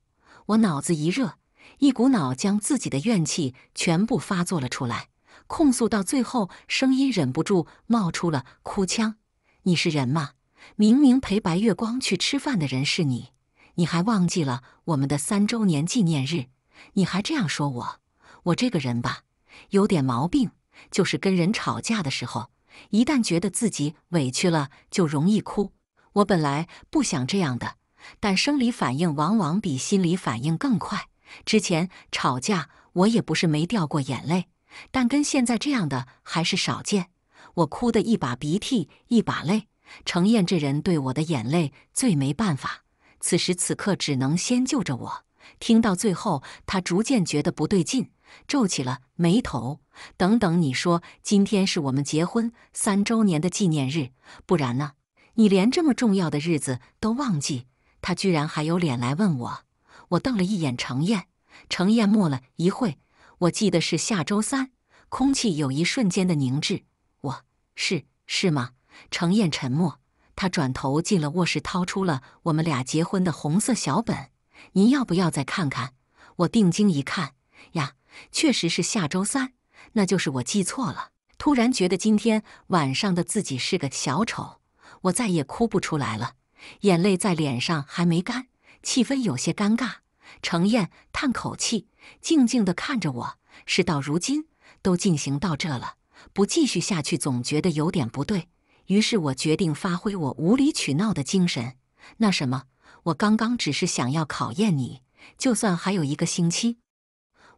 我脑子一热，一股脑将自己的怨气全部发作了出来。控诉到最后，声音忍不住冒出了哭腔。你是人吗？明明陪白月光去吃饭的人是你，你还忘记了我们的三周年纪念日？你还这样说我？我这个人吧，有点毛病，就是跟人吵架的时候，一旦觉得自己委屈了，就容易哭。我本来不想这样的，但生理反应往往比心理反应更快。之前吵架我也不是没掉过眼泪。但跟现在这样的还是少见。我哭得一把鼻涕一把泪。程燕这人对我的眼泪最没办法，此时此刻只能先救着我。听到最后，他逐渐觉得不对劲，皱起了眉头。等等，你说今天是我们结婚三周年的纪念日，不然呢？你连这么重要的日子都忘记？他居然还有脸来问我！我瞪了一眼程燕，程燕默了一会。我记得是下周三，空气有一瞬间的凝滞。我是是吗？程燕沉默。她转头进了卧室，掏出了我们俩结婚的红色小本。您要不要再看看？我定睛一看，呀，确实是下周三，那就是我记错了。突然觉得今天晚上的自己是个小丑，我再也哭不出来了，眼泪在脸上还没干，气氛有些尴尬。程燕叹口气。静静地看着我，事到如今都进行到这了，不继续下去总觉得有点不对。于是我决定发挥我无理取闹的精神。那什么，我刚刚只是想要考验你，就算还有一个星期，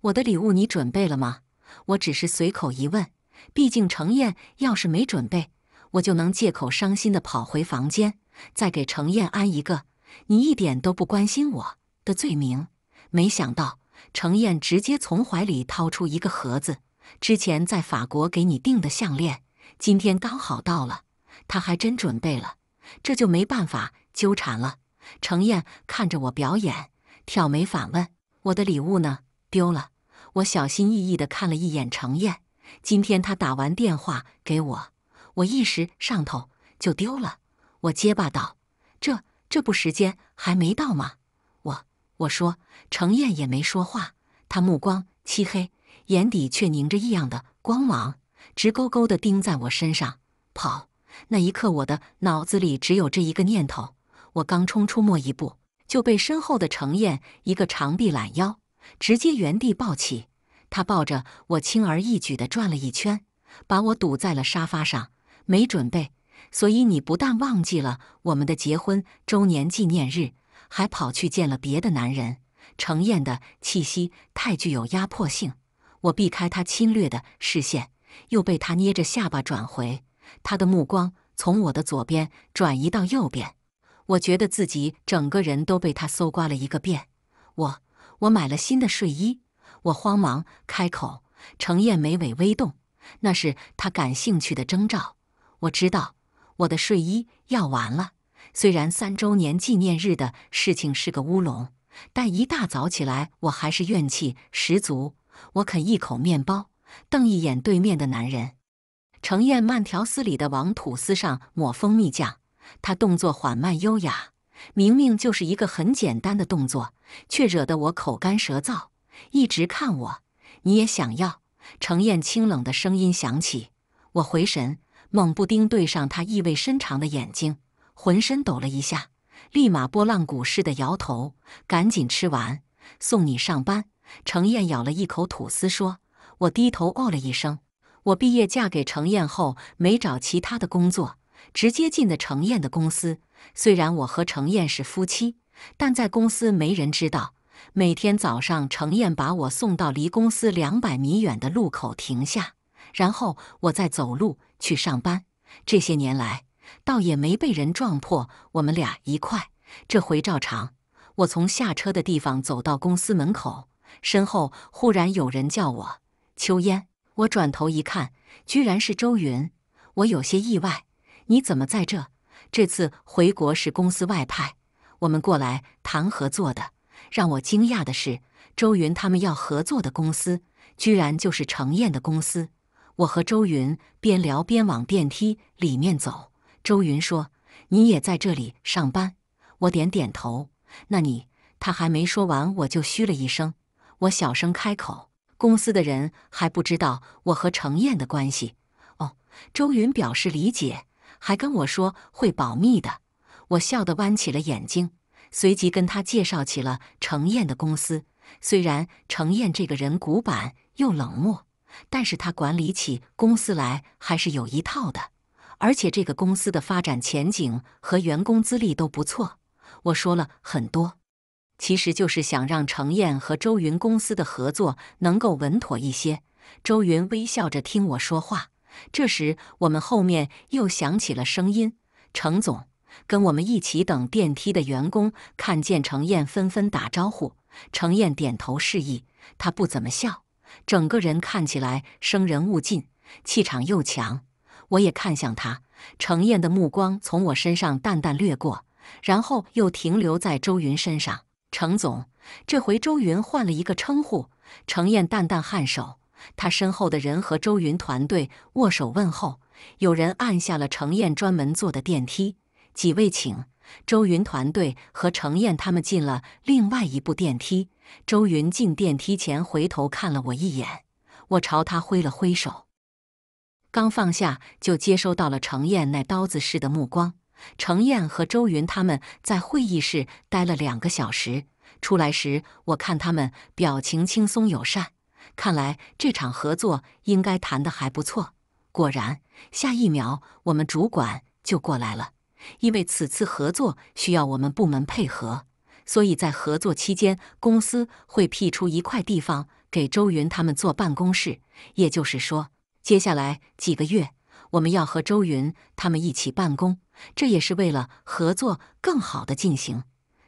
我的礼物你准备了吗？我只是随口一问，毕竟程燕要是没准备，我就能借口伤心的跑回房间，再给程燕安一个你一点都不关心我的罪名。没想到。程燕直接从怀里掏出一个盒子，之前在法国给你订的项链，今天刚好到了。他还真准备了，这就没办法纠缠了。程燕看着我表演，挑眉反问：“我的礼物呢？丢了？”我小心翼翼地看了一眼程燕，今天他打完电话给我，我一时上头就丢了。我结巴道：“这这不时间还没到吗？”我说，程燕也没说话。她目光漆黑，眼底却凝着异样的光芒，直勾勾地盯在我身上。跑！那一刻，我的脑子里只有这一个念头。我刚冲出没一步，就被身后的程燕一个长臂揽腰，直接原地抱起。她抱着我，轻而易举地转了一圈，把我堵在了沙发上。没准备，所以你不但忘记了我们的结婚周年纪念日。还跑去见了别的男人。程燕的气息太具有压迫性，我避开他侵略的视线，又被他捏着下巴转回。他的目光从我的左边转移到右边，我觉得自己整个人都被他搜刮了一个遍。我，我买了新的睡衣。我慌忙开口。程燕眉尾微动，那是他感兴趣的征兆。我知道我的睡衣要完了。虽然三周年纪念日的事情是个乌龙，但一大早起来我还是怨气十足。我啃一口面包，瞪一眼对面的男人。程燕慢条斯理的往吐司上抹蜂蜜酱，她动作缓慢优雅，明明就是一个很简单的动作，却惹得我口干舌燥。一直看我，你也想要？程燕清冷的声音响起，我回神，猛不丁对上他意味深长的眼睛。浑身抖了一下，立马波浪鼓似的摇头，赶紧吃完送你上班。程燕咬了一口吐司，说：“我低头哦了一声。我毕业嫁给程燕后，没找其他的工作，直接进的程燕的公司。虽然我和程燕是夫妻，但在公司没人知道。每天早上，程燕把我送到离公司两百米远的路口停下，然后我再走路去上班。这些年来。”倒也没被人撞破，我们俩一块。这回照常，我从下车的地方走到公司门口，身后忽然有人叫我秋烟”，我转头一看，居然是周云。我有些意外，你怎么在这？这次回国是公司外派，我们过来谈合作的。让我惊讶的是，周云他们要合作的公司，居然就是程燕的公司。我和周云边聊边往电梯里面走。周云说：“你也在这里上班。”我点点头。那你……他还没说完，我就嘘了一声。我小声开口：“公司的人还不知道我和程燕的关系。”哦，周云表示理解，还跟我说会保密的。我笑得弯起了眼睛，随即跟他介绍起了程燕的公司。虽然程燕这个人古板又冷漠，但是他管理起公司来还是有一套的。而且这个公司的发展前景和员工资历都不错，我说了很多，其实就是想让程燕和周云公司的合作能够稳妥一些。周云微笑着听我说话，这时我们后面又响起了声音。程总跟我们一起等电梯的员工看见程燕，纷纷打招呼。程燕点头示意，她不怎么笑，整个人看起来生人勿近，气场又强。我也看向他，程燕的目光从我身上淡淡掠过，然后又停留在周云身上。程总，这回周云换了一个称呼。程燕淡淡颔首，他身后的人和周云团队握手问候，有人按下了程燕专门坐的电梯。几位请，周云团队和程燕他们进了另外一部电梯。周云进电梯前回头看了我一眼，我朝他挥了挥手。刚放下，就接收到了程燕那刀子似的目光。程燕和周云他们在会议室待了两个小时，出来时我看他们表情轻松友善，看来这场合作应该谈得还不错。果然，下一秒我们主管就过来了。因为此次合作需要我们部门配合，所以在合作期间，公司会辟出一块地方给周云他们做办公室。也就是说。接下来几个月，我们要和周云他们一起办公，这也是为了合作更好的进行。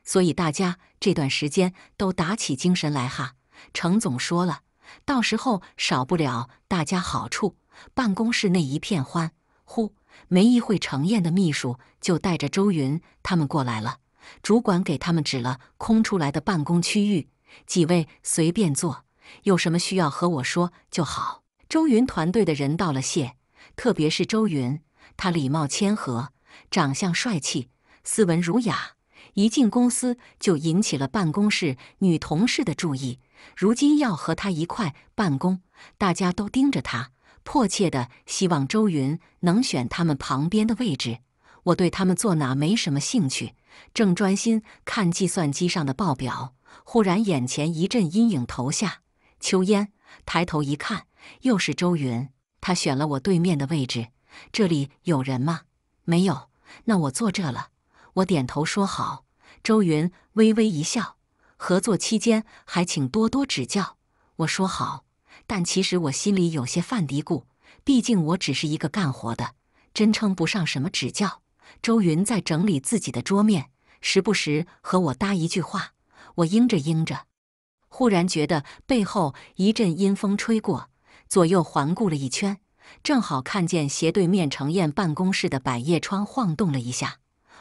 所以大家这段时间都打起精神来哈。程总说了，到时候少不了大家好处。办公室内一片欢呼，没一会，程燕的秘书就带着周云他们过来了。主管给他们指了空出来的办公区域，几位随便坐，有什么需要和我说就好。周云团队的人道了谢，特别是周云，他礼貌谦和，长相帅气，斯文儒雅，一进公司就引起了办公室女同事的注意。如今要和他一块办公，大家都盯着他，迫切的希望周云能选他们旁边的位置。我对他们坐哪没什么兴趣，正专心看计算机上的报表，忽然眼前一阵阴影投下，秋烟抬头一看。又是周云，他选了我对面的位置。这里有人吗？没有，那我坐这了。我点头说好。周云微微一笑，合作期间还请多多指教。我说好，但其实我心里有些犯嘀咕，毕竟我只是一个干活的，真称不上什么指教。周云在整理自己的桌面，时不时和我搭一句话。我应着应着，忽然觉得背后一阵阴风吹过。左右环顾了一圈，正好看见斜对面程燕办公室的百叶窗晃动了一下。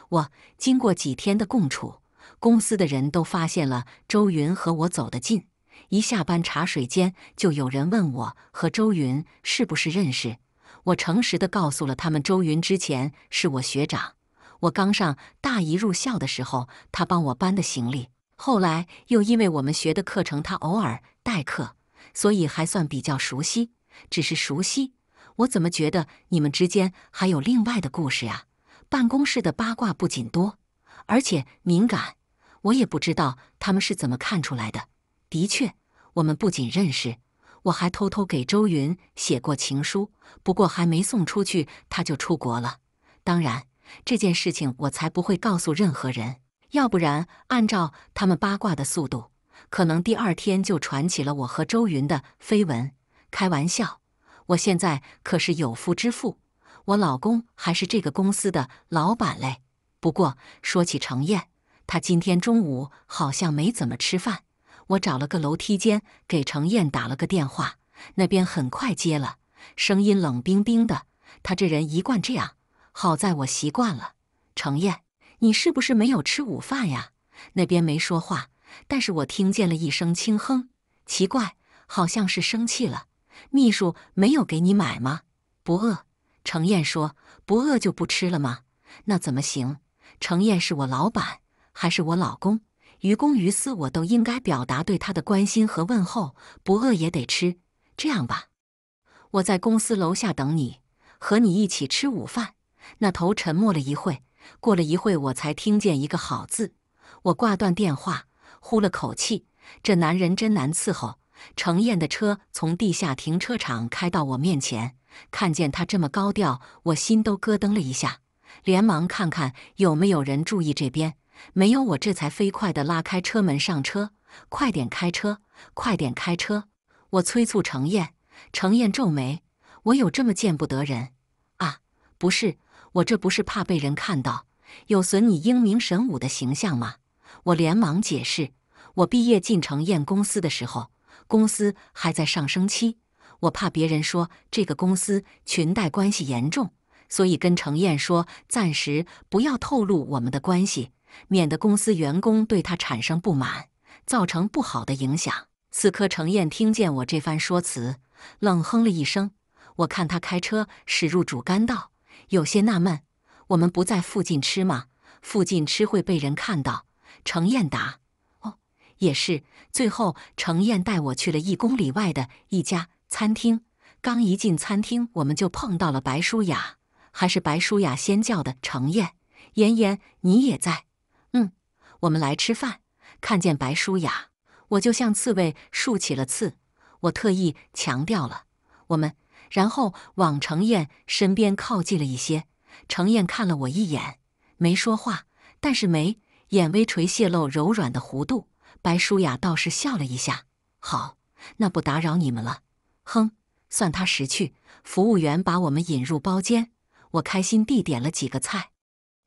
我经过几天的共处，公司的人都发现了周云和我走得近。一下班茶水间就有人问我和周云是不是认识。我诚实的告诉了他们，周云之前是我学长，我刚上大一入校的时候他帮我搬的行李，后来又因为我们学的课程他偶尔代课。所以还算比较熟悉，只是熟悉。我怎么觉得你们之间还有另外的故事呀？办公室的八卦不仅多，而且敏感。我也不知道他们是怎么看出来的。的确，我们不仅认识，我还偷偷给周云写过情书，不过还没送出去，他就出国了。当然，这件事情我才不会告诉任何人，要不然按照他们八卦的速度。可能第二天就传起了我和周云的绯闻。开玩笑，我现在可是有夫之妇，我老公还是这个公司的老板嘞。不过说起程燕，她今天中午好像没怎么吃饭。我找了个楼梯间给程燕打了个电话，那边很快接了，声音冷冰冰的。她这人一贯这样，好在我习惯了。程燕，你是不是没有吃午饭呀？那边没说话。但是我听见了一声轻哼，奇怪，好像是生气了。秘书没有给你买吗？不饿。程燕说：“不饿就不吃了吗？”那怎么行？程燕是我老板，还是我老公？于公于私，我都应该表达对他的关心和问候。不饿也得吃。这样吧，我在公司楼下等你，和你一起吃午饭。那头沉默了一会，过了一会，我才听见一个“好”字。我挂断电话。呼了口气，这男人真难伺候。程燕的车从地下停车场开到我面前，看见他这么高调，我心都咯噔了一下，连忙看看有没有人注意这边，没有，我这才飞快地拉开车门上车。快点开车，快点开车！我催促程燕。程燕皱眉：“我有这么见不得人啊？不是，我这不是怕被人看到，有损你英明神武的形象吗？”我连忙解释，我毕业进程燕公司的时候，公司还在上升期，我怕别人说这个公司裙带关系严重，所以跟程燕说暂时不要透露我们的关系，免得公司员工对他产生不满，造成不好的影响。此刻程燕听见我这番说辞，冷哼了一声。我看他开车驶入主干道，有些纳闷：我们不在附近吃吗？附近吃会被人看到。程燕答：“哦，也是。”最后，程燕带我去了一公里外的一家餐厅。刚一进餐厅，我们就碰到了白舒雅，还是白舒雅先叫的。程燕，妍妍，你也在？嗯，我们来吃饭。看见白舒雅，我就向刺猬竖起了刺。我特意强调了我们，然后往程燕身边靠近了一些。程燕看了我一眼，没说话，但是没。眼微垂，泄露柔软的弧度。白舒雅倒是笑了一下。好，那不打扰你们了。哼，算他识趣。服务员把我们引入包间。我开心地点了几个菜。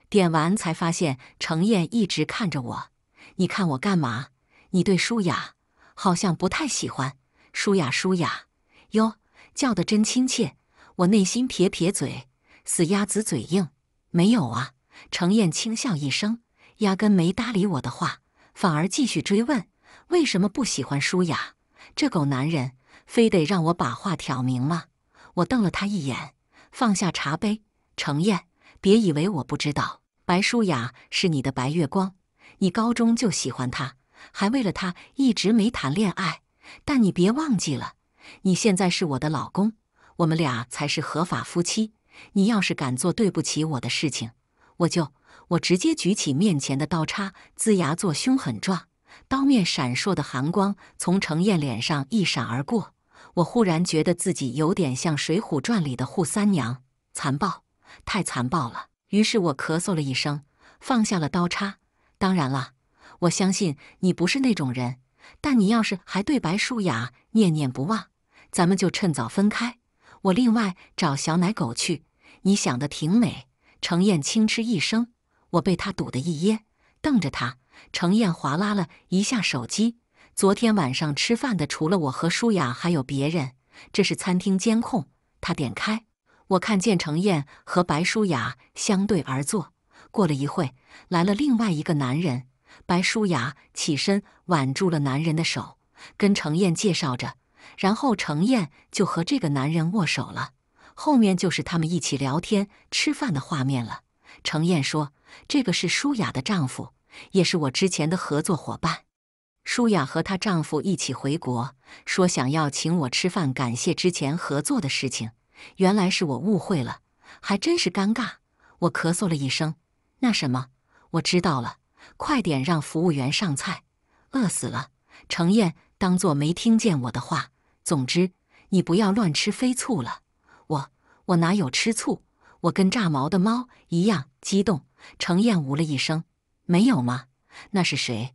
点完才发现，程燕一直看着我。你看我干嘛？你对舒雅好像不太喜欢。舒雅，舒雅，哟，叫得真亲切。我内心撇撇嘴，死鸭子嘴硬。没有啊。程燕轻笑一声。压根没搭理我的话，反而继续追问：“为什么不喜欢舒雅？这狗男人非得让我把话挑明吗？”我瞪了他一眼，放下茶杯。程燕，别以为我不知道，白舒雅是你的白月光，你高中就喜欢她，还为了她一直没谈恋爱。但你别忘记了，你现在是我的老公，我们俩才是合法夫妻。你要是敢做对不起我的事情，我就……我直接举起面前的刀叉，龇牙做凶狠状，刀面闪烁的寒光从程燕脸上一闪而过。我忽然觉得自己有点像《水浒传》里的扈三娘，残暴，太残暴了。于是我咳嗽了一声，放下了刀叉。当然了，我相信你不是那种人，但你要是还对白舒雅念念不忘，咱们就趁早分开。我另外找小奶狗去。你想的挺美。程燕轻嗤一声。我被他堵得一噎，瞪着他。程艳华拉了一下手机。昨天晚上吃饭的除了我和舒雅，还有别人。这是餐厅监控。他点开，我看见程燕和白舒雅相对而坐。过了一会，来了另外一个男人。白舒雅起身挽住了男人的手，跟程燕介绍着。然后程燕就和这个男人握手了。后面就是他们一起聊天、吃饭的画面了。程燕说。这个是舒雅的丈夫，也是我之前的合作伙伴。舒雅和她丈夫一起回国，说想要请我吃饭，感谢之前合作的事情。原来是我误会了，还真是尴尬。我咳嗽了一声，那什么，我知道了，快点让服务员上菜，饿死了。程燕当做没听见我的话。总之，你不要乱吃飞醋了。我我哪有吃醋，我跟炸毛的猫一样激动。程燕呜了一声，没有吗？那是谁？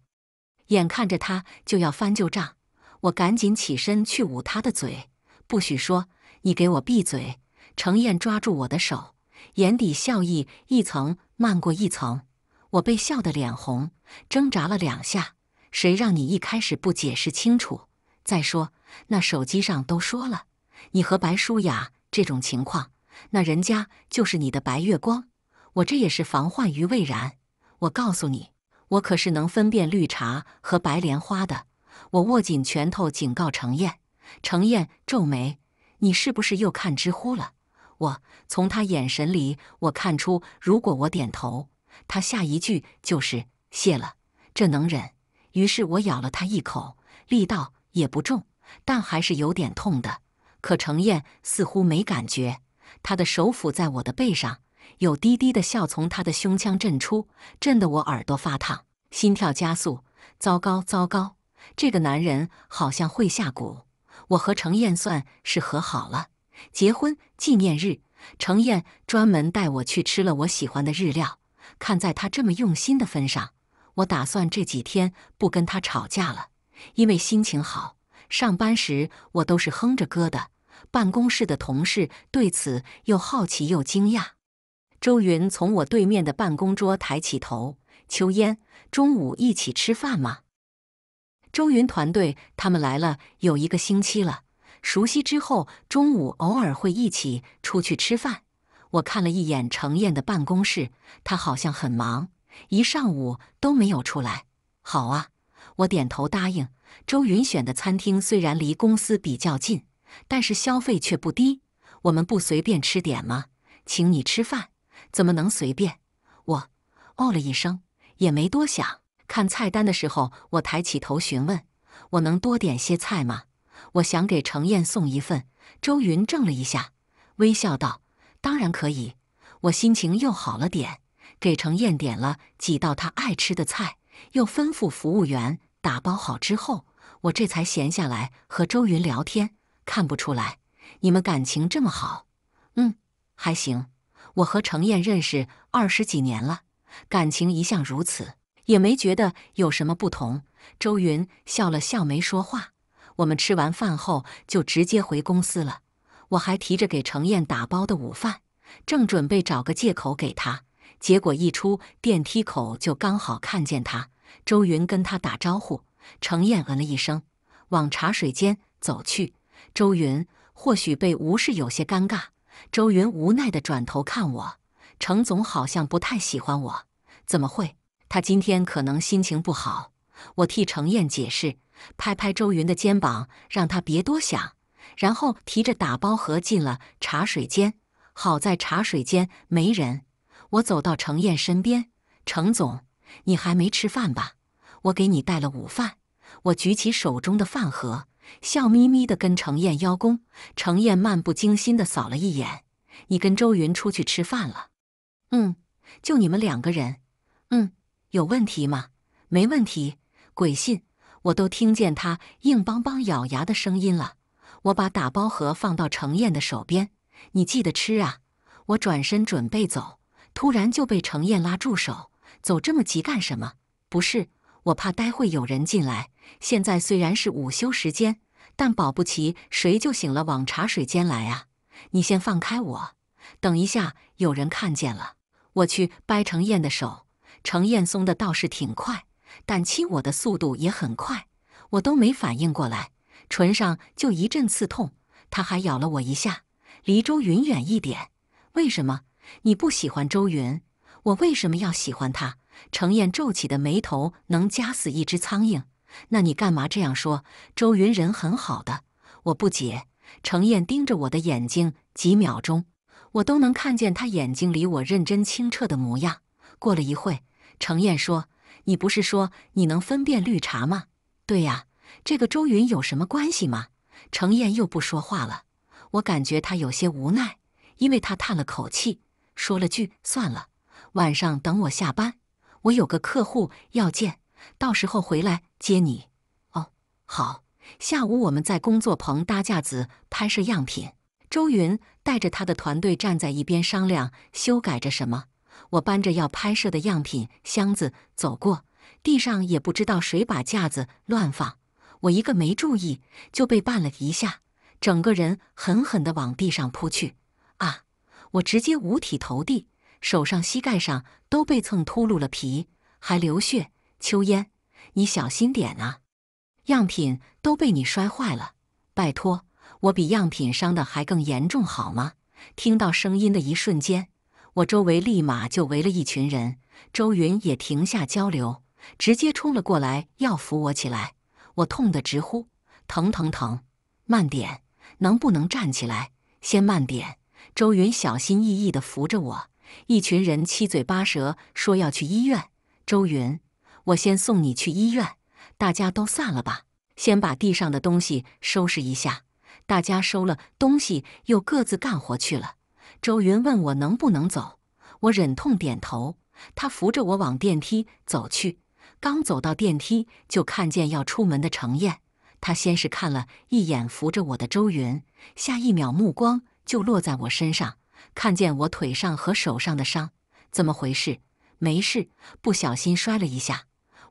眼看着他就要翻旧账，我赶紧起身去捂他的嘴，不许说，你给我闭嘴！程燕抓住我的手，眼底笑意一层漫过一层，我被笑得脸红，挣扎了两下。谁让你一开始不解释清楚？再说，那手机上都说了，你和白舒雅这种情况，那人家就是你的白月光。我这也是防患于未然。我告诉你，我可是能分辨绿茶和白莲花的。我握紧拳头警告程燕。程燕皱眉：“你是不是又看知乎了？”我从他眼神里，我看出如果我点头，他下一句就是“谢了”。这能忍。于是我咬了他一口，力道也不重，但还是有点痛的。可程燕似乎没感觉，他的手抚在我的背上。有低低的笑从他的胸腔震出，震得我耳朵发烫，心跳加速。糟糕，糟糕，这个男人好像会下蛊。我和程燕算是和好了。结婚纪念日，程燕专门带我去吃了我喜欢的日料。看在他这么用心的份上，我打算这几天不跟他吵架了。因为心情好，上班时我都是哼着歌的。办公室的同事对此又好奇又惊讶。周云从我对面的办公桌抬起头：“秋烟，中午一起吃饭吗？”周云团队他们来了有一个星期了，熟悉之后，中午偶尔会一起出去吃饭。我看了一眼程燕的办公室，她好像很忙，一上午都没有出来。好啊，我点头答应。周云选的餐厅虽然离公司比较近，但是消费却不低。我们不随便吃点吗？请你吃饭。怎么能随便？我哦了一声，也没多想。看菜单的时候，我抬起头询问：“我能多点些菜吗？我想给程燕送一份。”周云怔了一下，微笑道：“当然可以。”我心情又好了点，给程燕点了几道她爱吃的菜，又吩咐服务员打包好之后，我这才闲下来和周云聊天。看不出来你们感情这么好，嗯，还行。我和程燕认识二十几年了，感情一向如此，也没觉得有什么不同。周云笑了笑，没说话。我们吃完饭后就直接回公司了，我还提着给程燕打包的午饭，正准备找个借口给她，结果一出电梯口就刚好看见她。周云跟她打招呼，程燕嗯了一声，往茶水间走去。周云或许被无视有些尴尬。周云无奈地转头看我，程总好像不太喜欢我，怎么会？他今天可能心情不好。我替程燕解释，拍拍周云的肩膀，让他别多想，然后提着打包盒进了茶水间。好在茶水间没人，我走到程燕身边，程总，你还没吃饭吧？我给你带了午饭。我举起手中的饭盒。笑眯眯地跟程燕邀功，程燕漫不经心地扫了一眼：“你跟周云出去吃饭了？嗯，就你们两个人。嗯，有问题吗？没问题。鬼信，我都听见他硬邦邦咬牙的声音了。我把打包盒放到程燕的手边，你记得吃啊。我转身准备走，突然就被程燕拉住手：“走这么急干什么？不是，我怕待会有人进来。”现在虽然是午休时间，但保不齐谁就醒了，往茶水间来啊！你先放开我，等一下有人看见了。我去掰程燕的手，程燕松的倒是挺快，但亲我的速度也很快，我都没反应过来，唇上就一阵刺痛，他还咬了我一下。离周云远一点！为什么你不喜欢周云？我为什么要喜欢他？程燕皱起的眉头能夹死一只苍蝇。那你干嘛这样说？周云人很好的，我不解。程燕盯着我的眼睛几秒钟，我都能看见她眼睛里我认真清澈的模样。过了一会，程燕说：“你不是说你能分辨绿茶吗？”“对呀，这个周云有什么关系吗？”程燕又不说话了，我感觉她有些无奈，因为她叹了口气，说了句：“算了，晚上等我下班，我有个客户要见。”到时候回来接你，哦，好。下午我们在工作棚搭架子拍摄样品，周云带着他的团队站在一边商量修改着什么。我搬着要拍摄的样品箱子走过，地上也不知道谁把架子乱放，我一个没注意就被绊了一下，整个人狠狠地往地上扑去。啊！我直接五体投地，手上、膝盖上都被蹭秃噜了皮，还流血。秋烟，你小心点啊！样品都被你摔坏了，拜托，我比样品伤的还更严重，好吗？听到声音的一瞬间，我周围立马就围了一群人，周云也停下交流，直接冲了过来要扶我起来。我痛得直呼：“疼疼疼！”慢点，能不能站起来？先慢点。周云小心翼翼地扶着我，一群人七嘴八舌说要去医院。周云。我先送你去医院，大家都散了吧。先把地上的东西收拾一下。大家收了东西，又各自干活去了。周云问我能不能走，我忍痛点头。他扶着我往电梯走去。刚走到电梯，就看见要出门的程燕。他先是看了一眼扶着我的周云，下一秒目光就落在我身上，看见我腿上和手上的伤，怎么回事？没事，不小心摔了一下。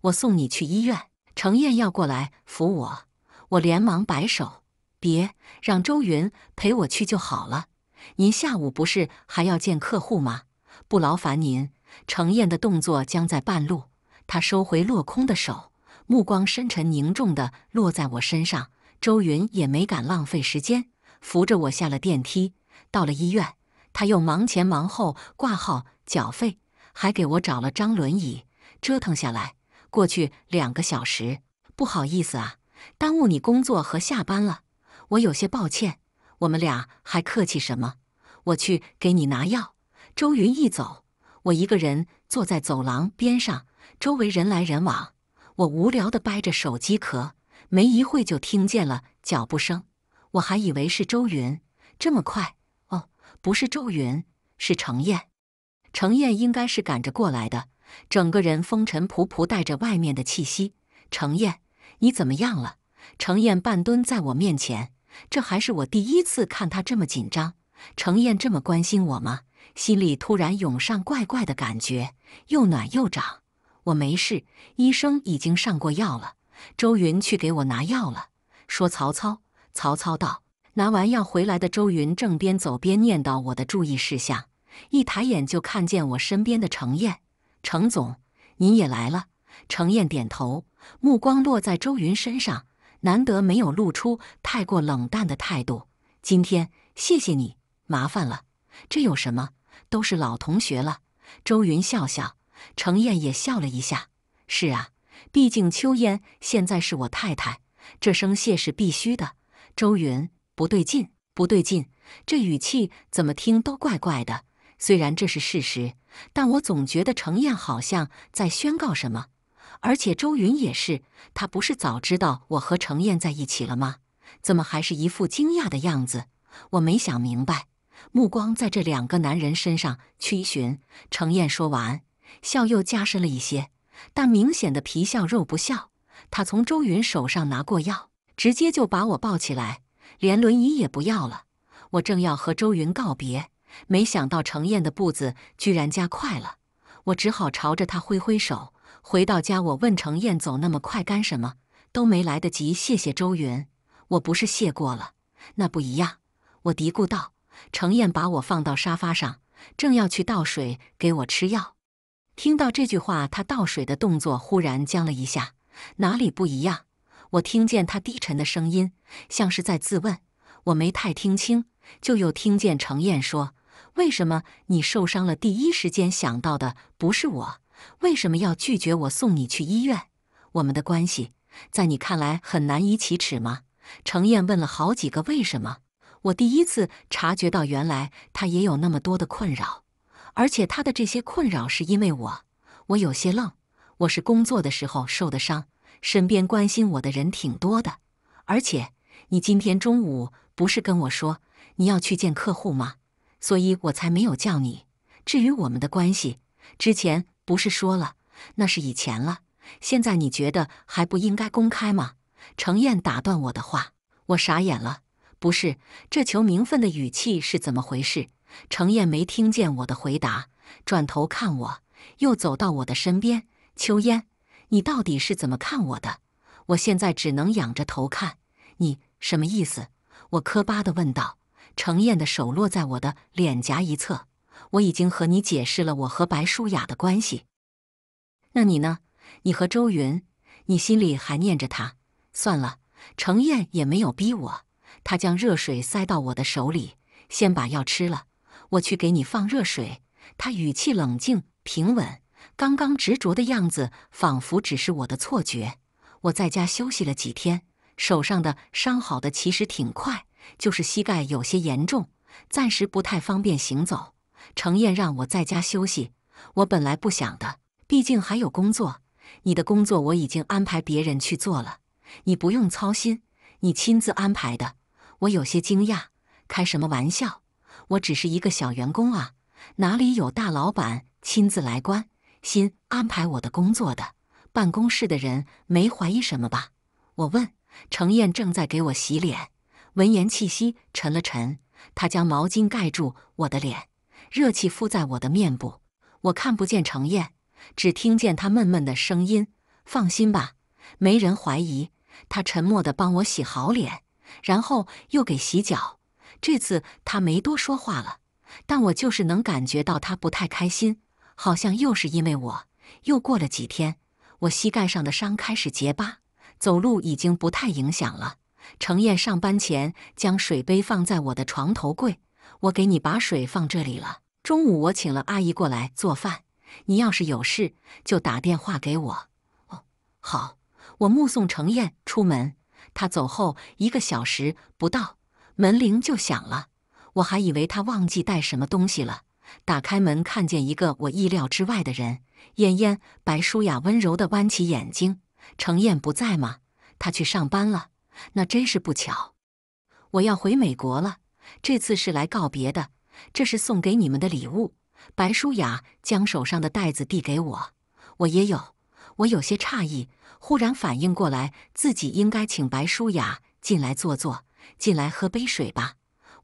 我送你去医院，程燕要过来扶我，我连忙摆手，别，让周云陪我去就好了。您下午不是还要见客户吗？不劳烦您。程燕的动作僵在半路，她收回落空的手，目光深沉凝重地落在我身上。周云也没敢浪费时间，扶着我下了电梯，到了医院，他又忙前忙后挂号、缴费，还给我找了张轮椅，折腾下来。过去两个小时，不好意思啊，耽误你工作和下班了，我有些抱歉。我们俩还客气什么？我去给你拿药。周云一走，我一个人坐在走廊边上，周围人来人往，我无聊的掰着手机壳。没一会就听见了脚步声，我还以为是周云，这么快？哦，不是周云，是程燕。程燕应该是赶着过来的。整个人风尘仆仆，带着外面的气息。程燕，你怎么样了？程燕半蹲在我面前，这还是我第一次看她这么紧张。程燕这么关心我吗？心里突然涌上怪怪的感觉，又暖又长。我没事，医生已经上过药了。周云去给我拿药了，说：“曹操。”曹操道：“拿完药回来的周云正边走边念叨我的注意事项，一抬眼就看见我身边的程燕。”程总，您也来了。程燕点头，目光落在周云身上，难得没有露出太过冷淡的态度。今天谢谢你，麻烦了。这有什么？都是老同学了。周云笑笑，程燕也笑了一下。是啊，毕竟秋燕现在是我太太，这声谢是必须的。周云，不对劲，不对劲，这语气怎么听都怪怪的。虽然这是事实，但我总觉得程燕好像在宣告什么，而且周云也是，他不是早知道我和程燕在一起了吗？怎么还是一副惊讶的样子？我没想明白，目光在这两个男人身上屈寻。程燕说完，笑又加深了一些，但明显的皮笑肉不笑。他从周云手上拿过药，直接就把我抱起来，连轮椅也不要了。我正要和周云告别。没想到程燕的步子居然加快了，我只好朝着他挥挥手。回到家，我问程燕走那么快干什么，都没来得及谢谢周云。我不是谢过了，那不一样。我嘀咕道。程燕把我放到沙发上，正要去倒水给我吃药。听到这句话，他倒水的动作忽然僵了一下。哪里不一样？我听见他低沉的声音，像是在自问。我没太听清，就又听见程燕说。为什么你受伤了，第一时间想到的不是我？为什么要拒绝我送你去医院？我们的关系在你看来很难以启齿吗？程燕问了好几个为什么，我第一次察觉到，原来他也有那么多的困扰，而且他的这些困扰是因为我。我有些愣。我是工作的时候受的伤，身边关心我的人挺多的。而且，你今天中午不是跟我说你要去见客户吗？所以我才没有叫你。至于我们的关系，之前不是说了，那是以前了。现在你觉得还不应该公开吗？程燕打断我的话，我傻眼了。不是，这求名分的语气是怎么回事？程燕没听见我的回答，转头看我，又走到我的身边。秋烟，你到底是怎么看我的？我现在只能仰着头看你，什么意思？我磕巴的问道。程燕的手落在我的脸颊一侧。我已经和你解释了我和白舒雅的关系，那你呢？你和周云，你心里还念着他？算了，程燕也没有逼我。他将热水塞到我的手里，先把药吃了。我去给你放热水。他语气冷静平稳，刚刚执着的样子仿佛只是我的错觉。我在家休息了几天，手上的伤好的其实挺快。就是膝盖有些严重，暂时不太方便行走。程燕让我在家休息，我本来不想的，毕竟还有工作。你的工作我已经安排别人去做了，你不用操心，你亲自安排的。我有些惊讶，开什么玩笑？我只是一个小员工啊，哪里有大老板亲自来关心安排我的工作的？办公室的人没怀疑什么吧？我问。程燕正在给我洗脸。闻言，气息沉了沉。他将毛巾盖住我的脸，热气敷在我的面部。我看不见程燕，只听见他闷闷的声音。放心吧，没人怀疑。他沉默地帮我洗好脸，然后又给洗脚。这次他没多说话了，但我就是能感觉到他不太开心，好像又是因为我。又过了几天，我膝盖上的伤开始结疤，走路已经不太影响了。程燕上班前将水杯放在我的床头柜，我给你把水放这里了。中午我请了阿姨过来做饭，你要是有事就打电话给我。哦，好，我目送程燕出门。她走后一个小时不到，门铃就响了。我还以为她忘记带什么东西了，打开门看见一个我意料之外的人。燕燕，白舒雅温柔地弯起眼睛。程燕不在吗？她去上班了。那真是不巧，我要回美国了。这次是来告别的，这是送给你们的礼物。白舒雅将手上的袋子递给我，我也有。我有些诧异，忽然反应过来，自己应该请白舒雅进来坐坐。进来喝杯水吧。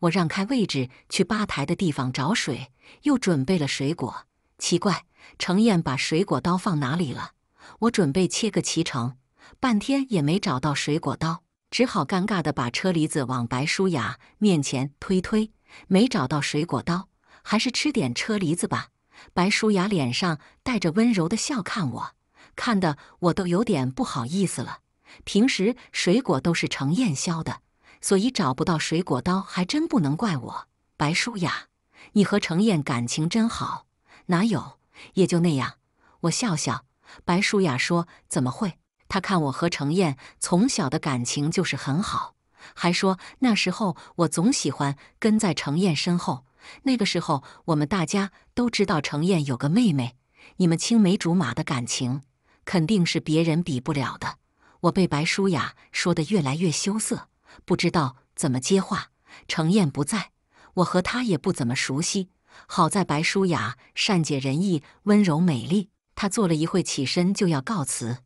我让开位置，去吧台的地方找水，又准备了水果。奇怪，程燕把水果刀放哪里了？我准备切个脐橙，半天也没找到水果刀。只好尴尬地把车厘子往白舒雅面前推推，没找到水果刀，还是吃点车厘子吧。白舒雅脸上带着温柔的笑看我，看得我都有点不好意思了。平时水果都是程燕削的，所以找不到水果刀还真不能怪我。白舒雅，你和程燕感情真好？哪有，也就那样。我笑笑。白舒雅说：“怎么会？”他看我和程燕从小的感情就是很好，还说那时候我总喜欢跟在程燕身后。那个时候我们大家都知道程燕有个妹妹，你们青梅竹马的感情肯定是别人比不了的。我被白舒雅说的越来越羞涩，不知道怎么接话。程燕不在，我和她也不怎么熟悉。好在白舒雅善解人意、温柔美丽。她坐了一会，起身就要告辞。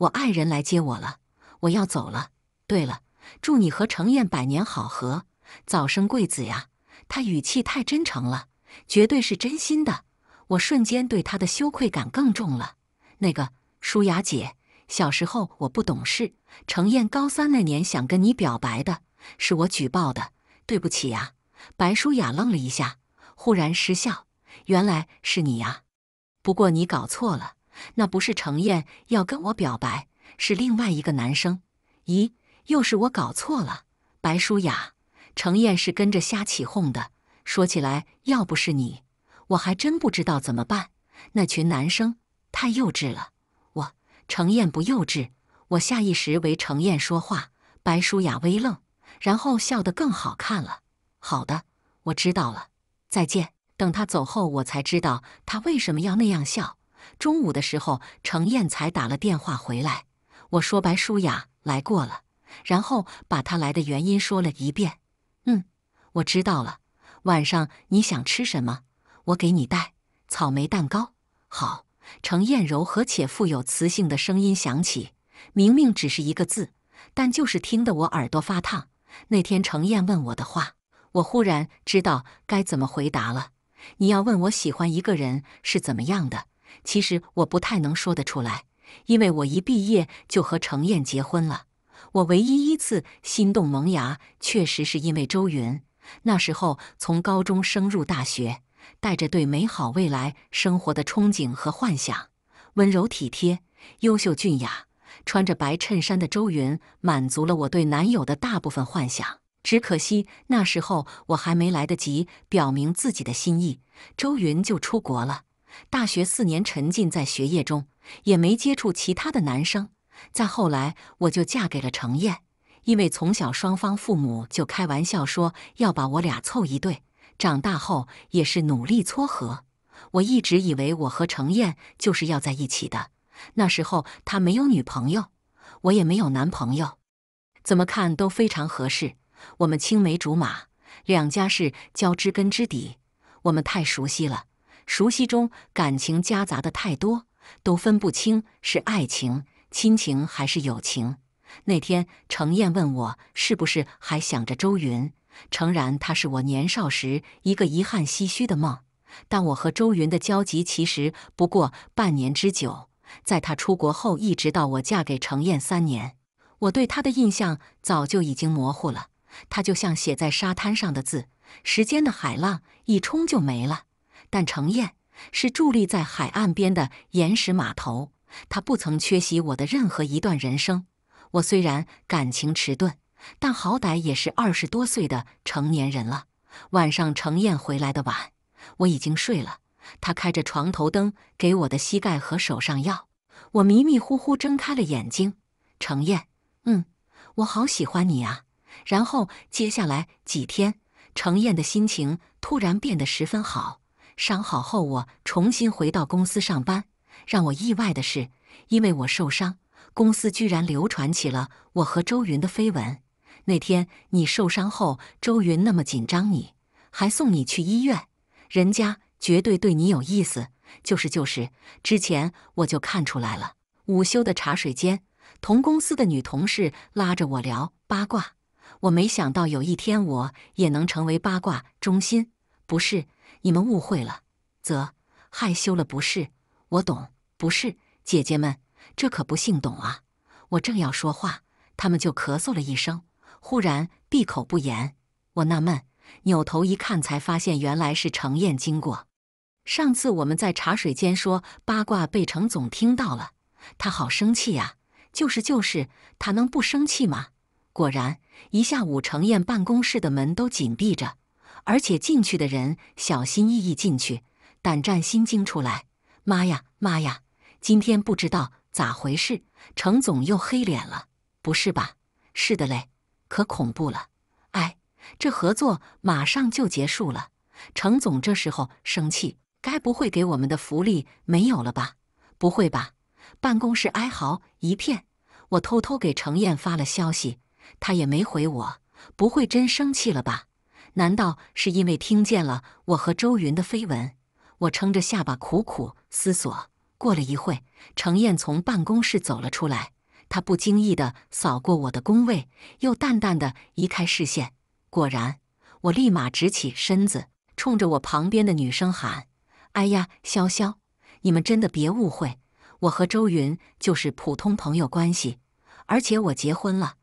我爱人来接我了，我要走了。对了，祝你和程燕百年好合，早生贵子呀！他语气太真诚了，绝对是真心的。我瞬间对他的羞愧感更重了。那个舒雅姐，小时候我不懂事，程燕高三那年想跟你表白的，是我举报的。对不起呀。白舒雅愣了一下，忽然失笑：“原来是你呀，不过你搞错了。”那不是程燕要跟我表白，是另外一个男生。咦，又是我搞错了？白舒雅，程燕是跟着瞎起哄的。说起来，要不是你，我还真不知道怎么办。那群男生太幼稚了。我，程燕不幼稚。我下意识为程燕说话。白舒雅微愣，然后笑得更好看了。好的，我知道了。再见。等他走后，我才知道他为什么要那样笑。中午的时候，程燕才打了电话回来。我说：“白舒雅来过了。”然后把她来的原因说了一遍。嗯，我知道了。晚上你想吃什么？我给你带草莓蛋糕。好。程艳柔和且富有磁性的声音响起，明明只是一个字，但就是听得我耳朵发烫。那天程燕问我的话，我忽然知道该怎么回答了。你要问我喜欢一个人是怎么样的？其实我不太能说得出来，因为我一毕业就和程燕结婚了。我唯一一次心动萌芽，确实是因为周云。那时候从高中升入大学，带着对美好未来生活的憧憬和幻想，温柔体贴、优秀俊雅、穿着白衬衫的周云，满足了我对男友的大部分幻想。只可惜那时候我还没来得及表明自己的心意，周云就出国了。大学四年沉浸在学业中，也没接触其他的男生。再后来，我就嫁给了程燕，因为从小双方父母就开玩笑说要把我俩凑一对。长大后也是努力撮合，我一直以为我和程燕就是要在一起的。那时候他没有女朋友，我也没有男朋友，怎么看都非常合适。我们青梅竹马，两家是交知根知底，我们太熟悉了。熟悉中感情夹杂的太多，都分不清是爱情、亲情还是友情。那天，程燕问我是不是还想着周云。诚然，他是我年少时一个遗憾唏嘘的梦。但我和周云的交集其实不过半年之久，在他出国后，一直到我嫁给程燕三年，我对他的印象早就已经模糊了。他就像写在沙滩上的字，时间的海浪一冲就没了。但程燕是伫立在海岸边的岩石码头，她不曾缺席我的任何一段人生。我虽然感情迟钝，但好歹也是二十多岁的成年人了。晚上程燕回来的晚，我已经睡了。她开着床头灯给我的膝盖和手上药，我迷迷糊糊睁开了眼睛。程燕，嗯，我好喜欢你啊。然后接下来几天，程燕的心情突然变得十分好。伤好后，我重新回到公司上班。让我意外的是，因为我受伤，公司居然流传起了我和周云的绯闻。那天你受伤后，周云那么紧张你，还送你去医院，人家绝对对你有意思。就是就是，之前我就看出来了。午休的茶水间，同公司的女同事拉着我聊八卦。我没想到有一天我也能成为八卦中心，不是？你们误会了，则害羞了不是？我懂，不是姐姐们，这可不姓懂啊！我正要说话，他们就咳嗽了一声，忽然闭口不言。我纳闷，扭头一看，才发现原来是程燕经过。上次我们在茶水间说八卦，被程总听到了，他好生气呀！就是就是，他能不生气吗？果然，一下午程燕办公室的门都紧闭着。而且进去的人小心翼翼进去，胆战心惊出来。妈呀妈呀！今天不知道咋回事，程总又黑脸了，不是吧？是的嘞，可恐怖了。哎，这合作马上就结束了，程总这时候生气，该不会给我们的福利没有了吧？不会吧？办公室哀嚎一片。我偷偷给程燕发了消息，她也没回我。不会真生气了吧？难道是因为听见了我和周云的绯闻？我撑着下巴苦苦思索。过了一会，程燕从办公室走了出来，她不经意地扫过我的工位，又淡淡地移开视线。果然，我立马直起身子，冲着我旁边的女生喊：“哎呀，潇潇，你们真的别误会，我和周云就是普通朋友关系，而且我结婚了。”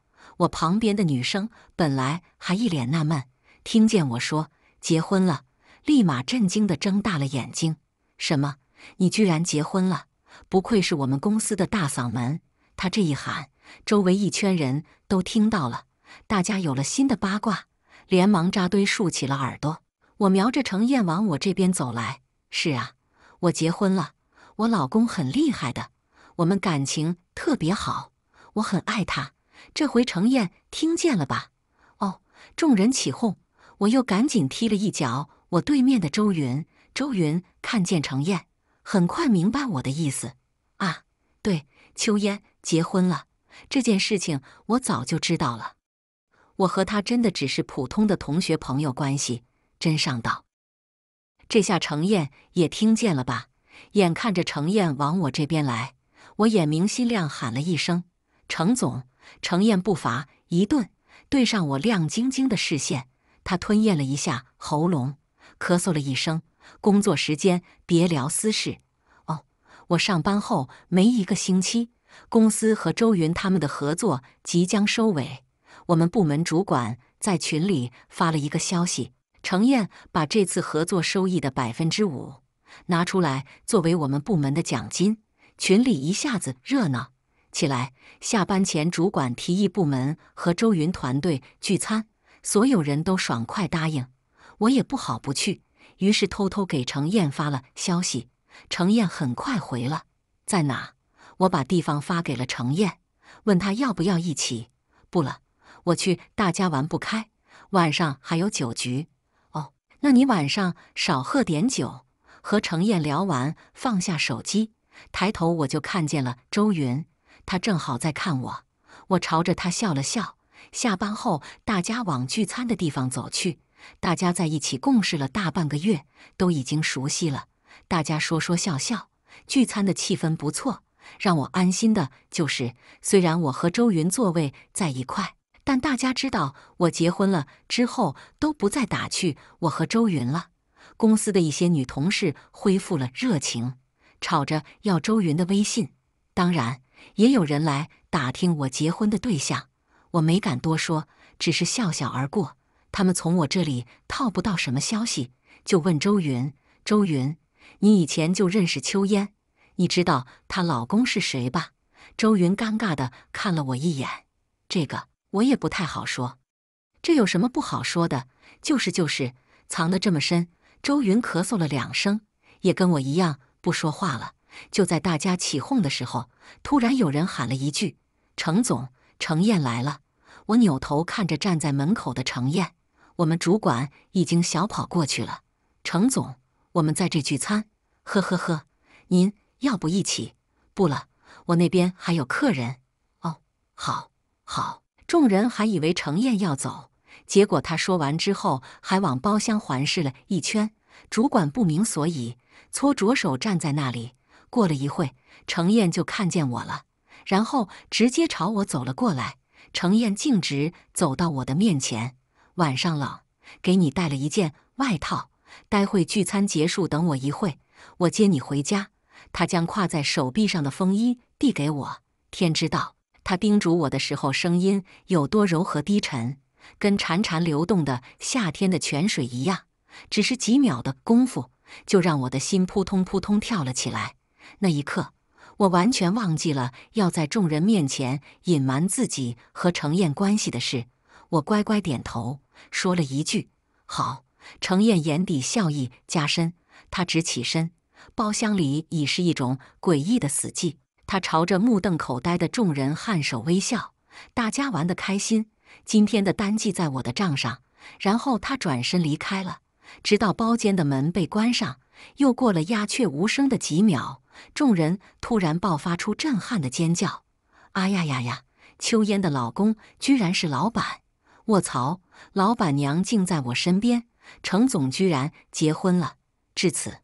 我旁边的女生本来还一脸纳闷。听见我说结婚了，立马震惊的睁大了眼睛。什么？你居然结婚了？不愧是我们公司的大嗓门！他这一喊，周围一圈人都听到了，大家有了新的八卦，连忙扎堆竖起了耳朵。我瞄着程燕往我这边走来。是啊，我结婚了，我老公很厉害的，我们感情特别好，我很爱他。这回程燕听见了吧？哦，众人起哄。我又赶紧踢了一脚我对面的周云，周云看见程燕，很快明白我的意思。啊，对，秋烟结婚了，这件事情我早就知道了。我和他真的只是普通的同学朋友关系，真上道，这下程燕也听见了吧？眼看着程燕往我这边来，我眼明心亮喊了一声：“程总！”程燕步伐一顿，对上我亮晶晶的视线。他吞咽了一下喉咙，咳嗽了一声。工作时间别聊私事。哦，我上班后没一个星期，公司和周云他们的合作即将收尾。我们部门主管在群里发了一个消息：程燕把这次合作收益的百分之五拿出来作为我们部门的奖金。群里一下子热闹起来。下班前，主管提议部门和周云团队聚餐。所有人都爽快答应，我也不好不去，于是偷偷给程燕发了消息。程燕很快回了，在哪？我把地方发给了程燕，问他要不要一起。不了，我去，大家玩不开，晚上还有酒局。哦，那你晚上少喝点酒。和程燕聊完，放下手机，抬头我就看见了周云，他正好在看我，我朝着他笑了笑。下班后，大家往聚餐的地方走去。大家在一起共事了大半个月，都已经熟悉了。大家说说笑笑，聚餐的气氛不错。让我安心的就是，虽然我和周云座位在一块，但大家知道我结婚了之后，都不再打趣我和周云了。公司的一些女同事恢复了热情，吵着要周云的微信。当然，也有人来打听我结婚的对象。我没敢多说，只是笑笑而过。他们从我这里套不到什么消息，就问周云：“周云，你以前就认识秋烟？你知道她老公是谁吧？”周云尴尬的看了我一眼：“这个我也不太好说。”“这有什么不好说的？就是就是，藏的这么深。”周云咳嗽了两声，也跟我一样不说话了。就在大家起哄的时候，突然有人喊了一句：“程总！”程燕来了，我扭头看着站在门口的程燕。我们主管已经小跑过去了。程总，我们在这聚餐，呵呵呵，您要不一起？不了，我那边还有客人。哦，好，好。众人还以为程燕要走，结果他说完之后，还往包厢环视了一圈。主管不明所以，搓着手站在那里。过了一会，程燕就看见我了。然后直接朝我走了过来，程燕径直走到我的面前。晚上冷，给你带了一件外套。待会聚餐结束，等我一会我接你回家。他将挎在手臂上的风衣递给我。天知道，他叮嘱我的时候声音有多柔和低沉，跟潺潺流动的夏天的泉水一样。只是几秒的功夫，就让我的心扑通扑通跳了起来。那一刻。我完全忘记了要在众人面前隐瞒自己和程燕关系的事，我乖乖点头，说了一句“好”。程燕眼底笑意加深，她直起身，包厢里已是一种诡异的死寂。她朝着目瞪口呆的众人颔首微笑：“大家玩得开心，今天的单记在我的账上。”然后她转身离开了。直到包间的门被关上，又过了鸦雀无声的几秒。众人突然爆发出震撼的尖叫：“啊呀呀呀！秋烟的老公居然是老板！卧槽！老板娘竟在我身边！程总居然结婚了！至此，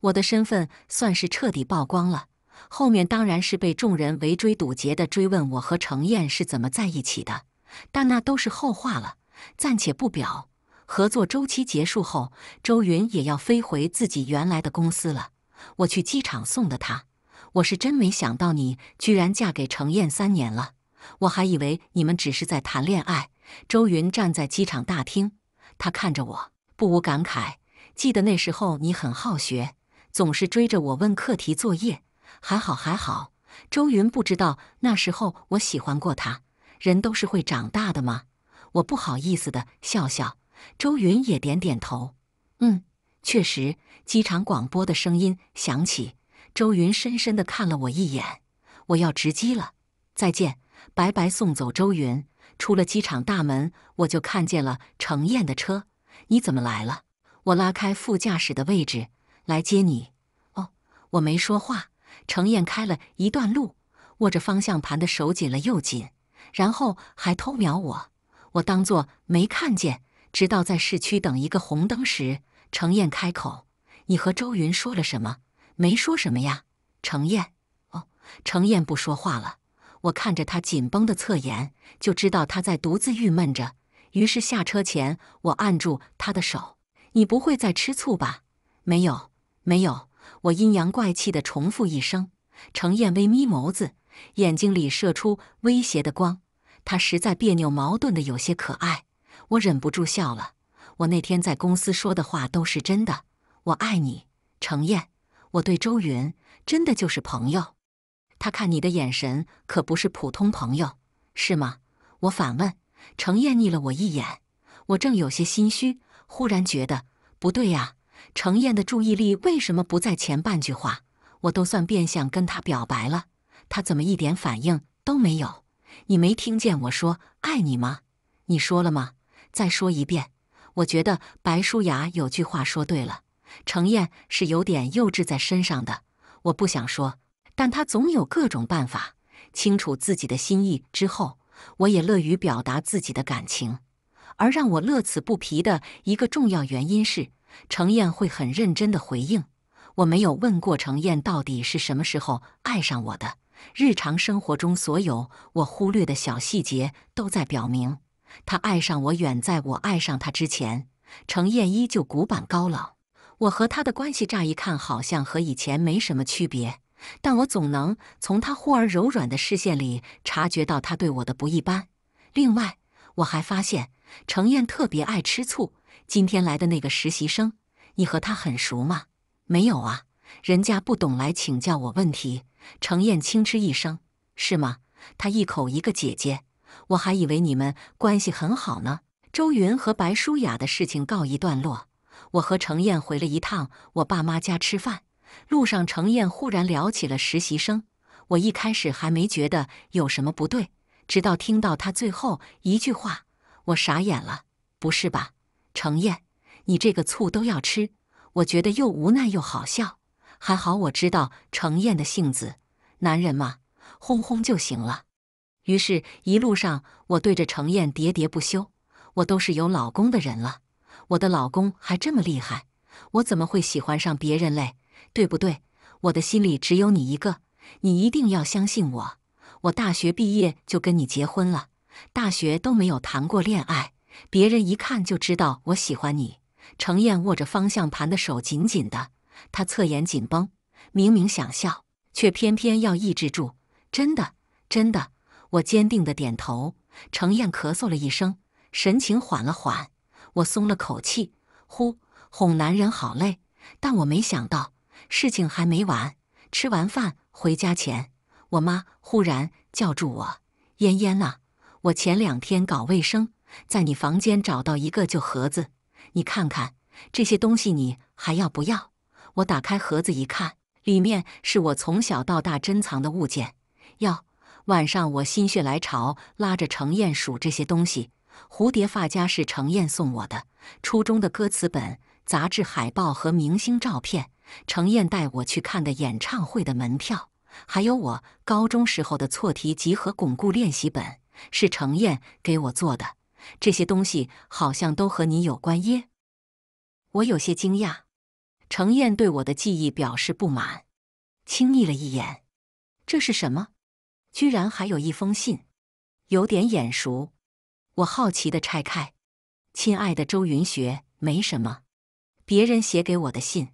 我的身份算是彻底曝光了。后面当然是被众人围追堵截的追问我和程燕是怎么在一起的，但那都是后话了，暂且不表。合作周期结束后，周云也要飞回自己原来的公司了。”我去机场送的他，我是真没想到你居然嫁给程燕三年了，我还以为你们只是在谈恋爱。周云站在机场大厅，他看着我，不无感慨。记得那时候你很好学，总是追着我问课题作业。还好，还好。周云不知道那时候我喜欢过他，人都是会长大的嘛。我不好意思的笑笑。周云也点点头，嗯。确实，机场广播的声音响起。周云深深的看了我一眼，我要值机了，再见，白白送走周云。出了机场大门，我就看见了程燕的车。你怎么来了？我拉开副驾驶的位置，来接你。哦，我没说话。程燕开了一段路，握着方向盘的手紧了又紧，然后还偷瞄我。我当作没看见，直到在市区等一个红灯时。程燕开口：“你和周云说了什么？没说什么呀。”程燕，哦，程燕不说话了。我看着她紧绷的侧颜，就知道她在独自郁闷着。于是下车前，我按住她的手：“你不会再吃醋吧？”“没有，没有。”我阴阳怪气的重复一声。程燕微眯眸子，眼睛里射出威胁的光。他实在别扭矛盾的有些可爱，我忍不住笑了。我那天在公司说的话都是真的，我爱你，程燕。我对周云真的就是朋友，他看你的眼神可不是普通朋友，是吗？我反问。程燕睨了我一眼，我正有些心虚，忽然觉得不对呀。程燕的注意力为什么不在前半句话？我都算变相跟他表白了，他怎么一点反应都没有？你没听见我说爱你吗？你说了吗？再说一遍。我觉得白舒雅有句话说对了，程燕是有点幼稚在身上的。我不想说，但她总有各种办法。清楚自己的心意之后，我也乐于表达自己的感情。而让我乐此不疲的一个重要原因是，程燕会很认真的回应。我没有问过程燕到底是什么时候爱上我的。日常生活中所有我忽略的小细节都在表明。他爱上我远在我爱上他之前，程燕一就古板高冷。我和他的关系乍一看好像和以前没什么区别，但我总能从他忽而柔软的视线里察觉到他对我的不一般。另外，我还发现程燕特别爱吃醋。今天来的那个实习生，你和他很熟吗？没有啊，人家不懂来请教我问题。程燕轻嗤一声：“是吗？”他一口一个姐姐。我还以为你们关系很好呢。周云和白舒雅的事情告一段落，我和程燕回了一趟我爸妈家吃饭。路上，程燕忽然聊起了实习生。我一开始还没觉得有什么不对，直到听到他最后一句话，我傻眼了。不是吧，程燕，你这个醋都要吃？我觉得又无奈又好笑。还好我知道程燕的性子，男人嘛，哄哄就行了。于是，一路上我对着程燕喋喋不休。我都是有老公的人了，我的老公还这么厉害，我怎么会喜欢上别人嘞？对不对？我的心里只有你一个，你一定要相信我。我大学毕业就跟你结婚了，大学都没有谈过恋爱，别人一看就知道我喜欢你。程燕握着方向盘的手紧紧的，她侧颜紧绷，明明想笑，却偏偏要抑制住。真的，真的。我坚定地点头，程燕咳嗽了一声，神情缓了缓，我松了口气。呼，哄男人好累，但我没想到事情还没完。吃完饭回家前，我妈忽然叫住我：“嫣嫣啊，我前两天搞卫生，在你房间找到一个旧盒子，你看看这些东西，你还要不要？”我打开盒子一看，里面是我从小到大珍藏的物件，要。晚上，我心血来潮，拉着程燕数这些东西。蝴蝶发夹是程燕送我的，初中的歌词本、杂志海报和明星照片，程燕带我去看的演唱会的门票，还有我高中时候的错题集合巩固练习本，是程燕给我做的。这些东西好像都和你有关耶，我有些惊讶。程燕对我的记忆表示不满，轻睨了一眼：“这是什么？”居然还有一封信，有点眼熟。我好奇的拆开。亲爱的周云雪，没什么，别人写给我的信。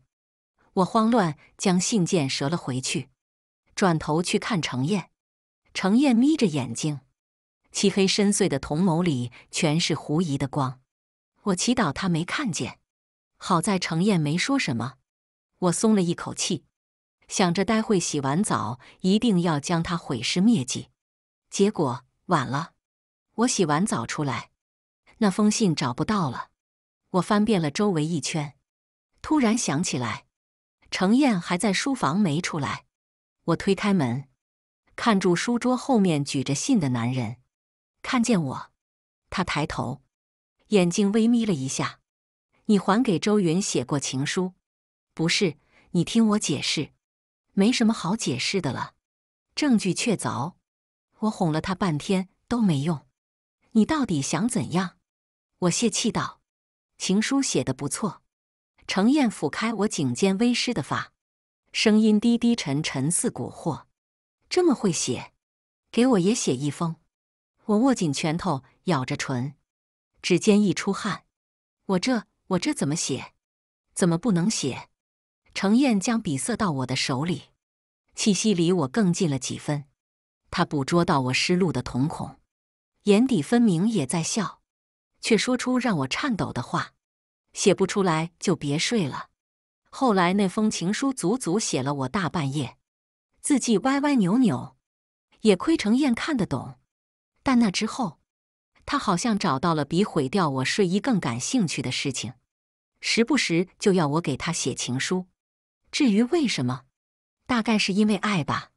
我慌乱将信件折了回去，转头去看程燕。程燕眯着眼睛，漆黑深邃的瞳眸里全是狐疑的光。我祈祷他没看见。好在程燕没说什么，我松了一口气。想着待会洗完澡一定要将他毁尸灭迹，结果晚了。我洗完澡出来，那封信找不到了。我翻遍了周围一圈，突然想起来，程燕还在书房没出来。我推开门，看住书桌后面举着信的男人，看见我，他抬头，眼睛微眯了一下。你还给周云写过情书？不是，你听我解释。没什么好解释的了，证据确凿。我哄了他半天都没用，你到底想怎样？我泄气道：“情书写的不错。”程燕抚开我颈间微湿的发，声音低低沉沉似蛊惑：“这么会写，给我也写一封。”我握紧拳头，咬着唇，指尖一出汗，我这我这怎么写？怎么不能写？程燕将笔塞到我的手里，气息离我更近了几分。她捕捉到我失落的瞳孔，眼底分明也在笑，却说出让我颤抖的话：“写不出来就别睡了。”后来那封情书足足写了我大半夜，字迹歪歪扭扭，也亏程燕看得懂。但那之后，她好像找到了比毁掉我睡衣更感兴趣的事情，时不时就要我给她写情书。至于为什么，大概是因为爱吧。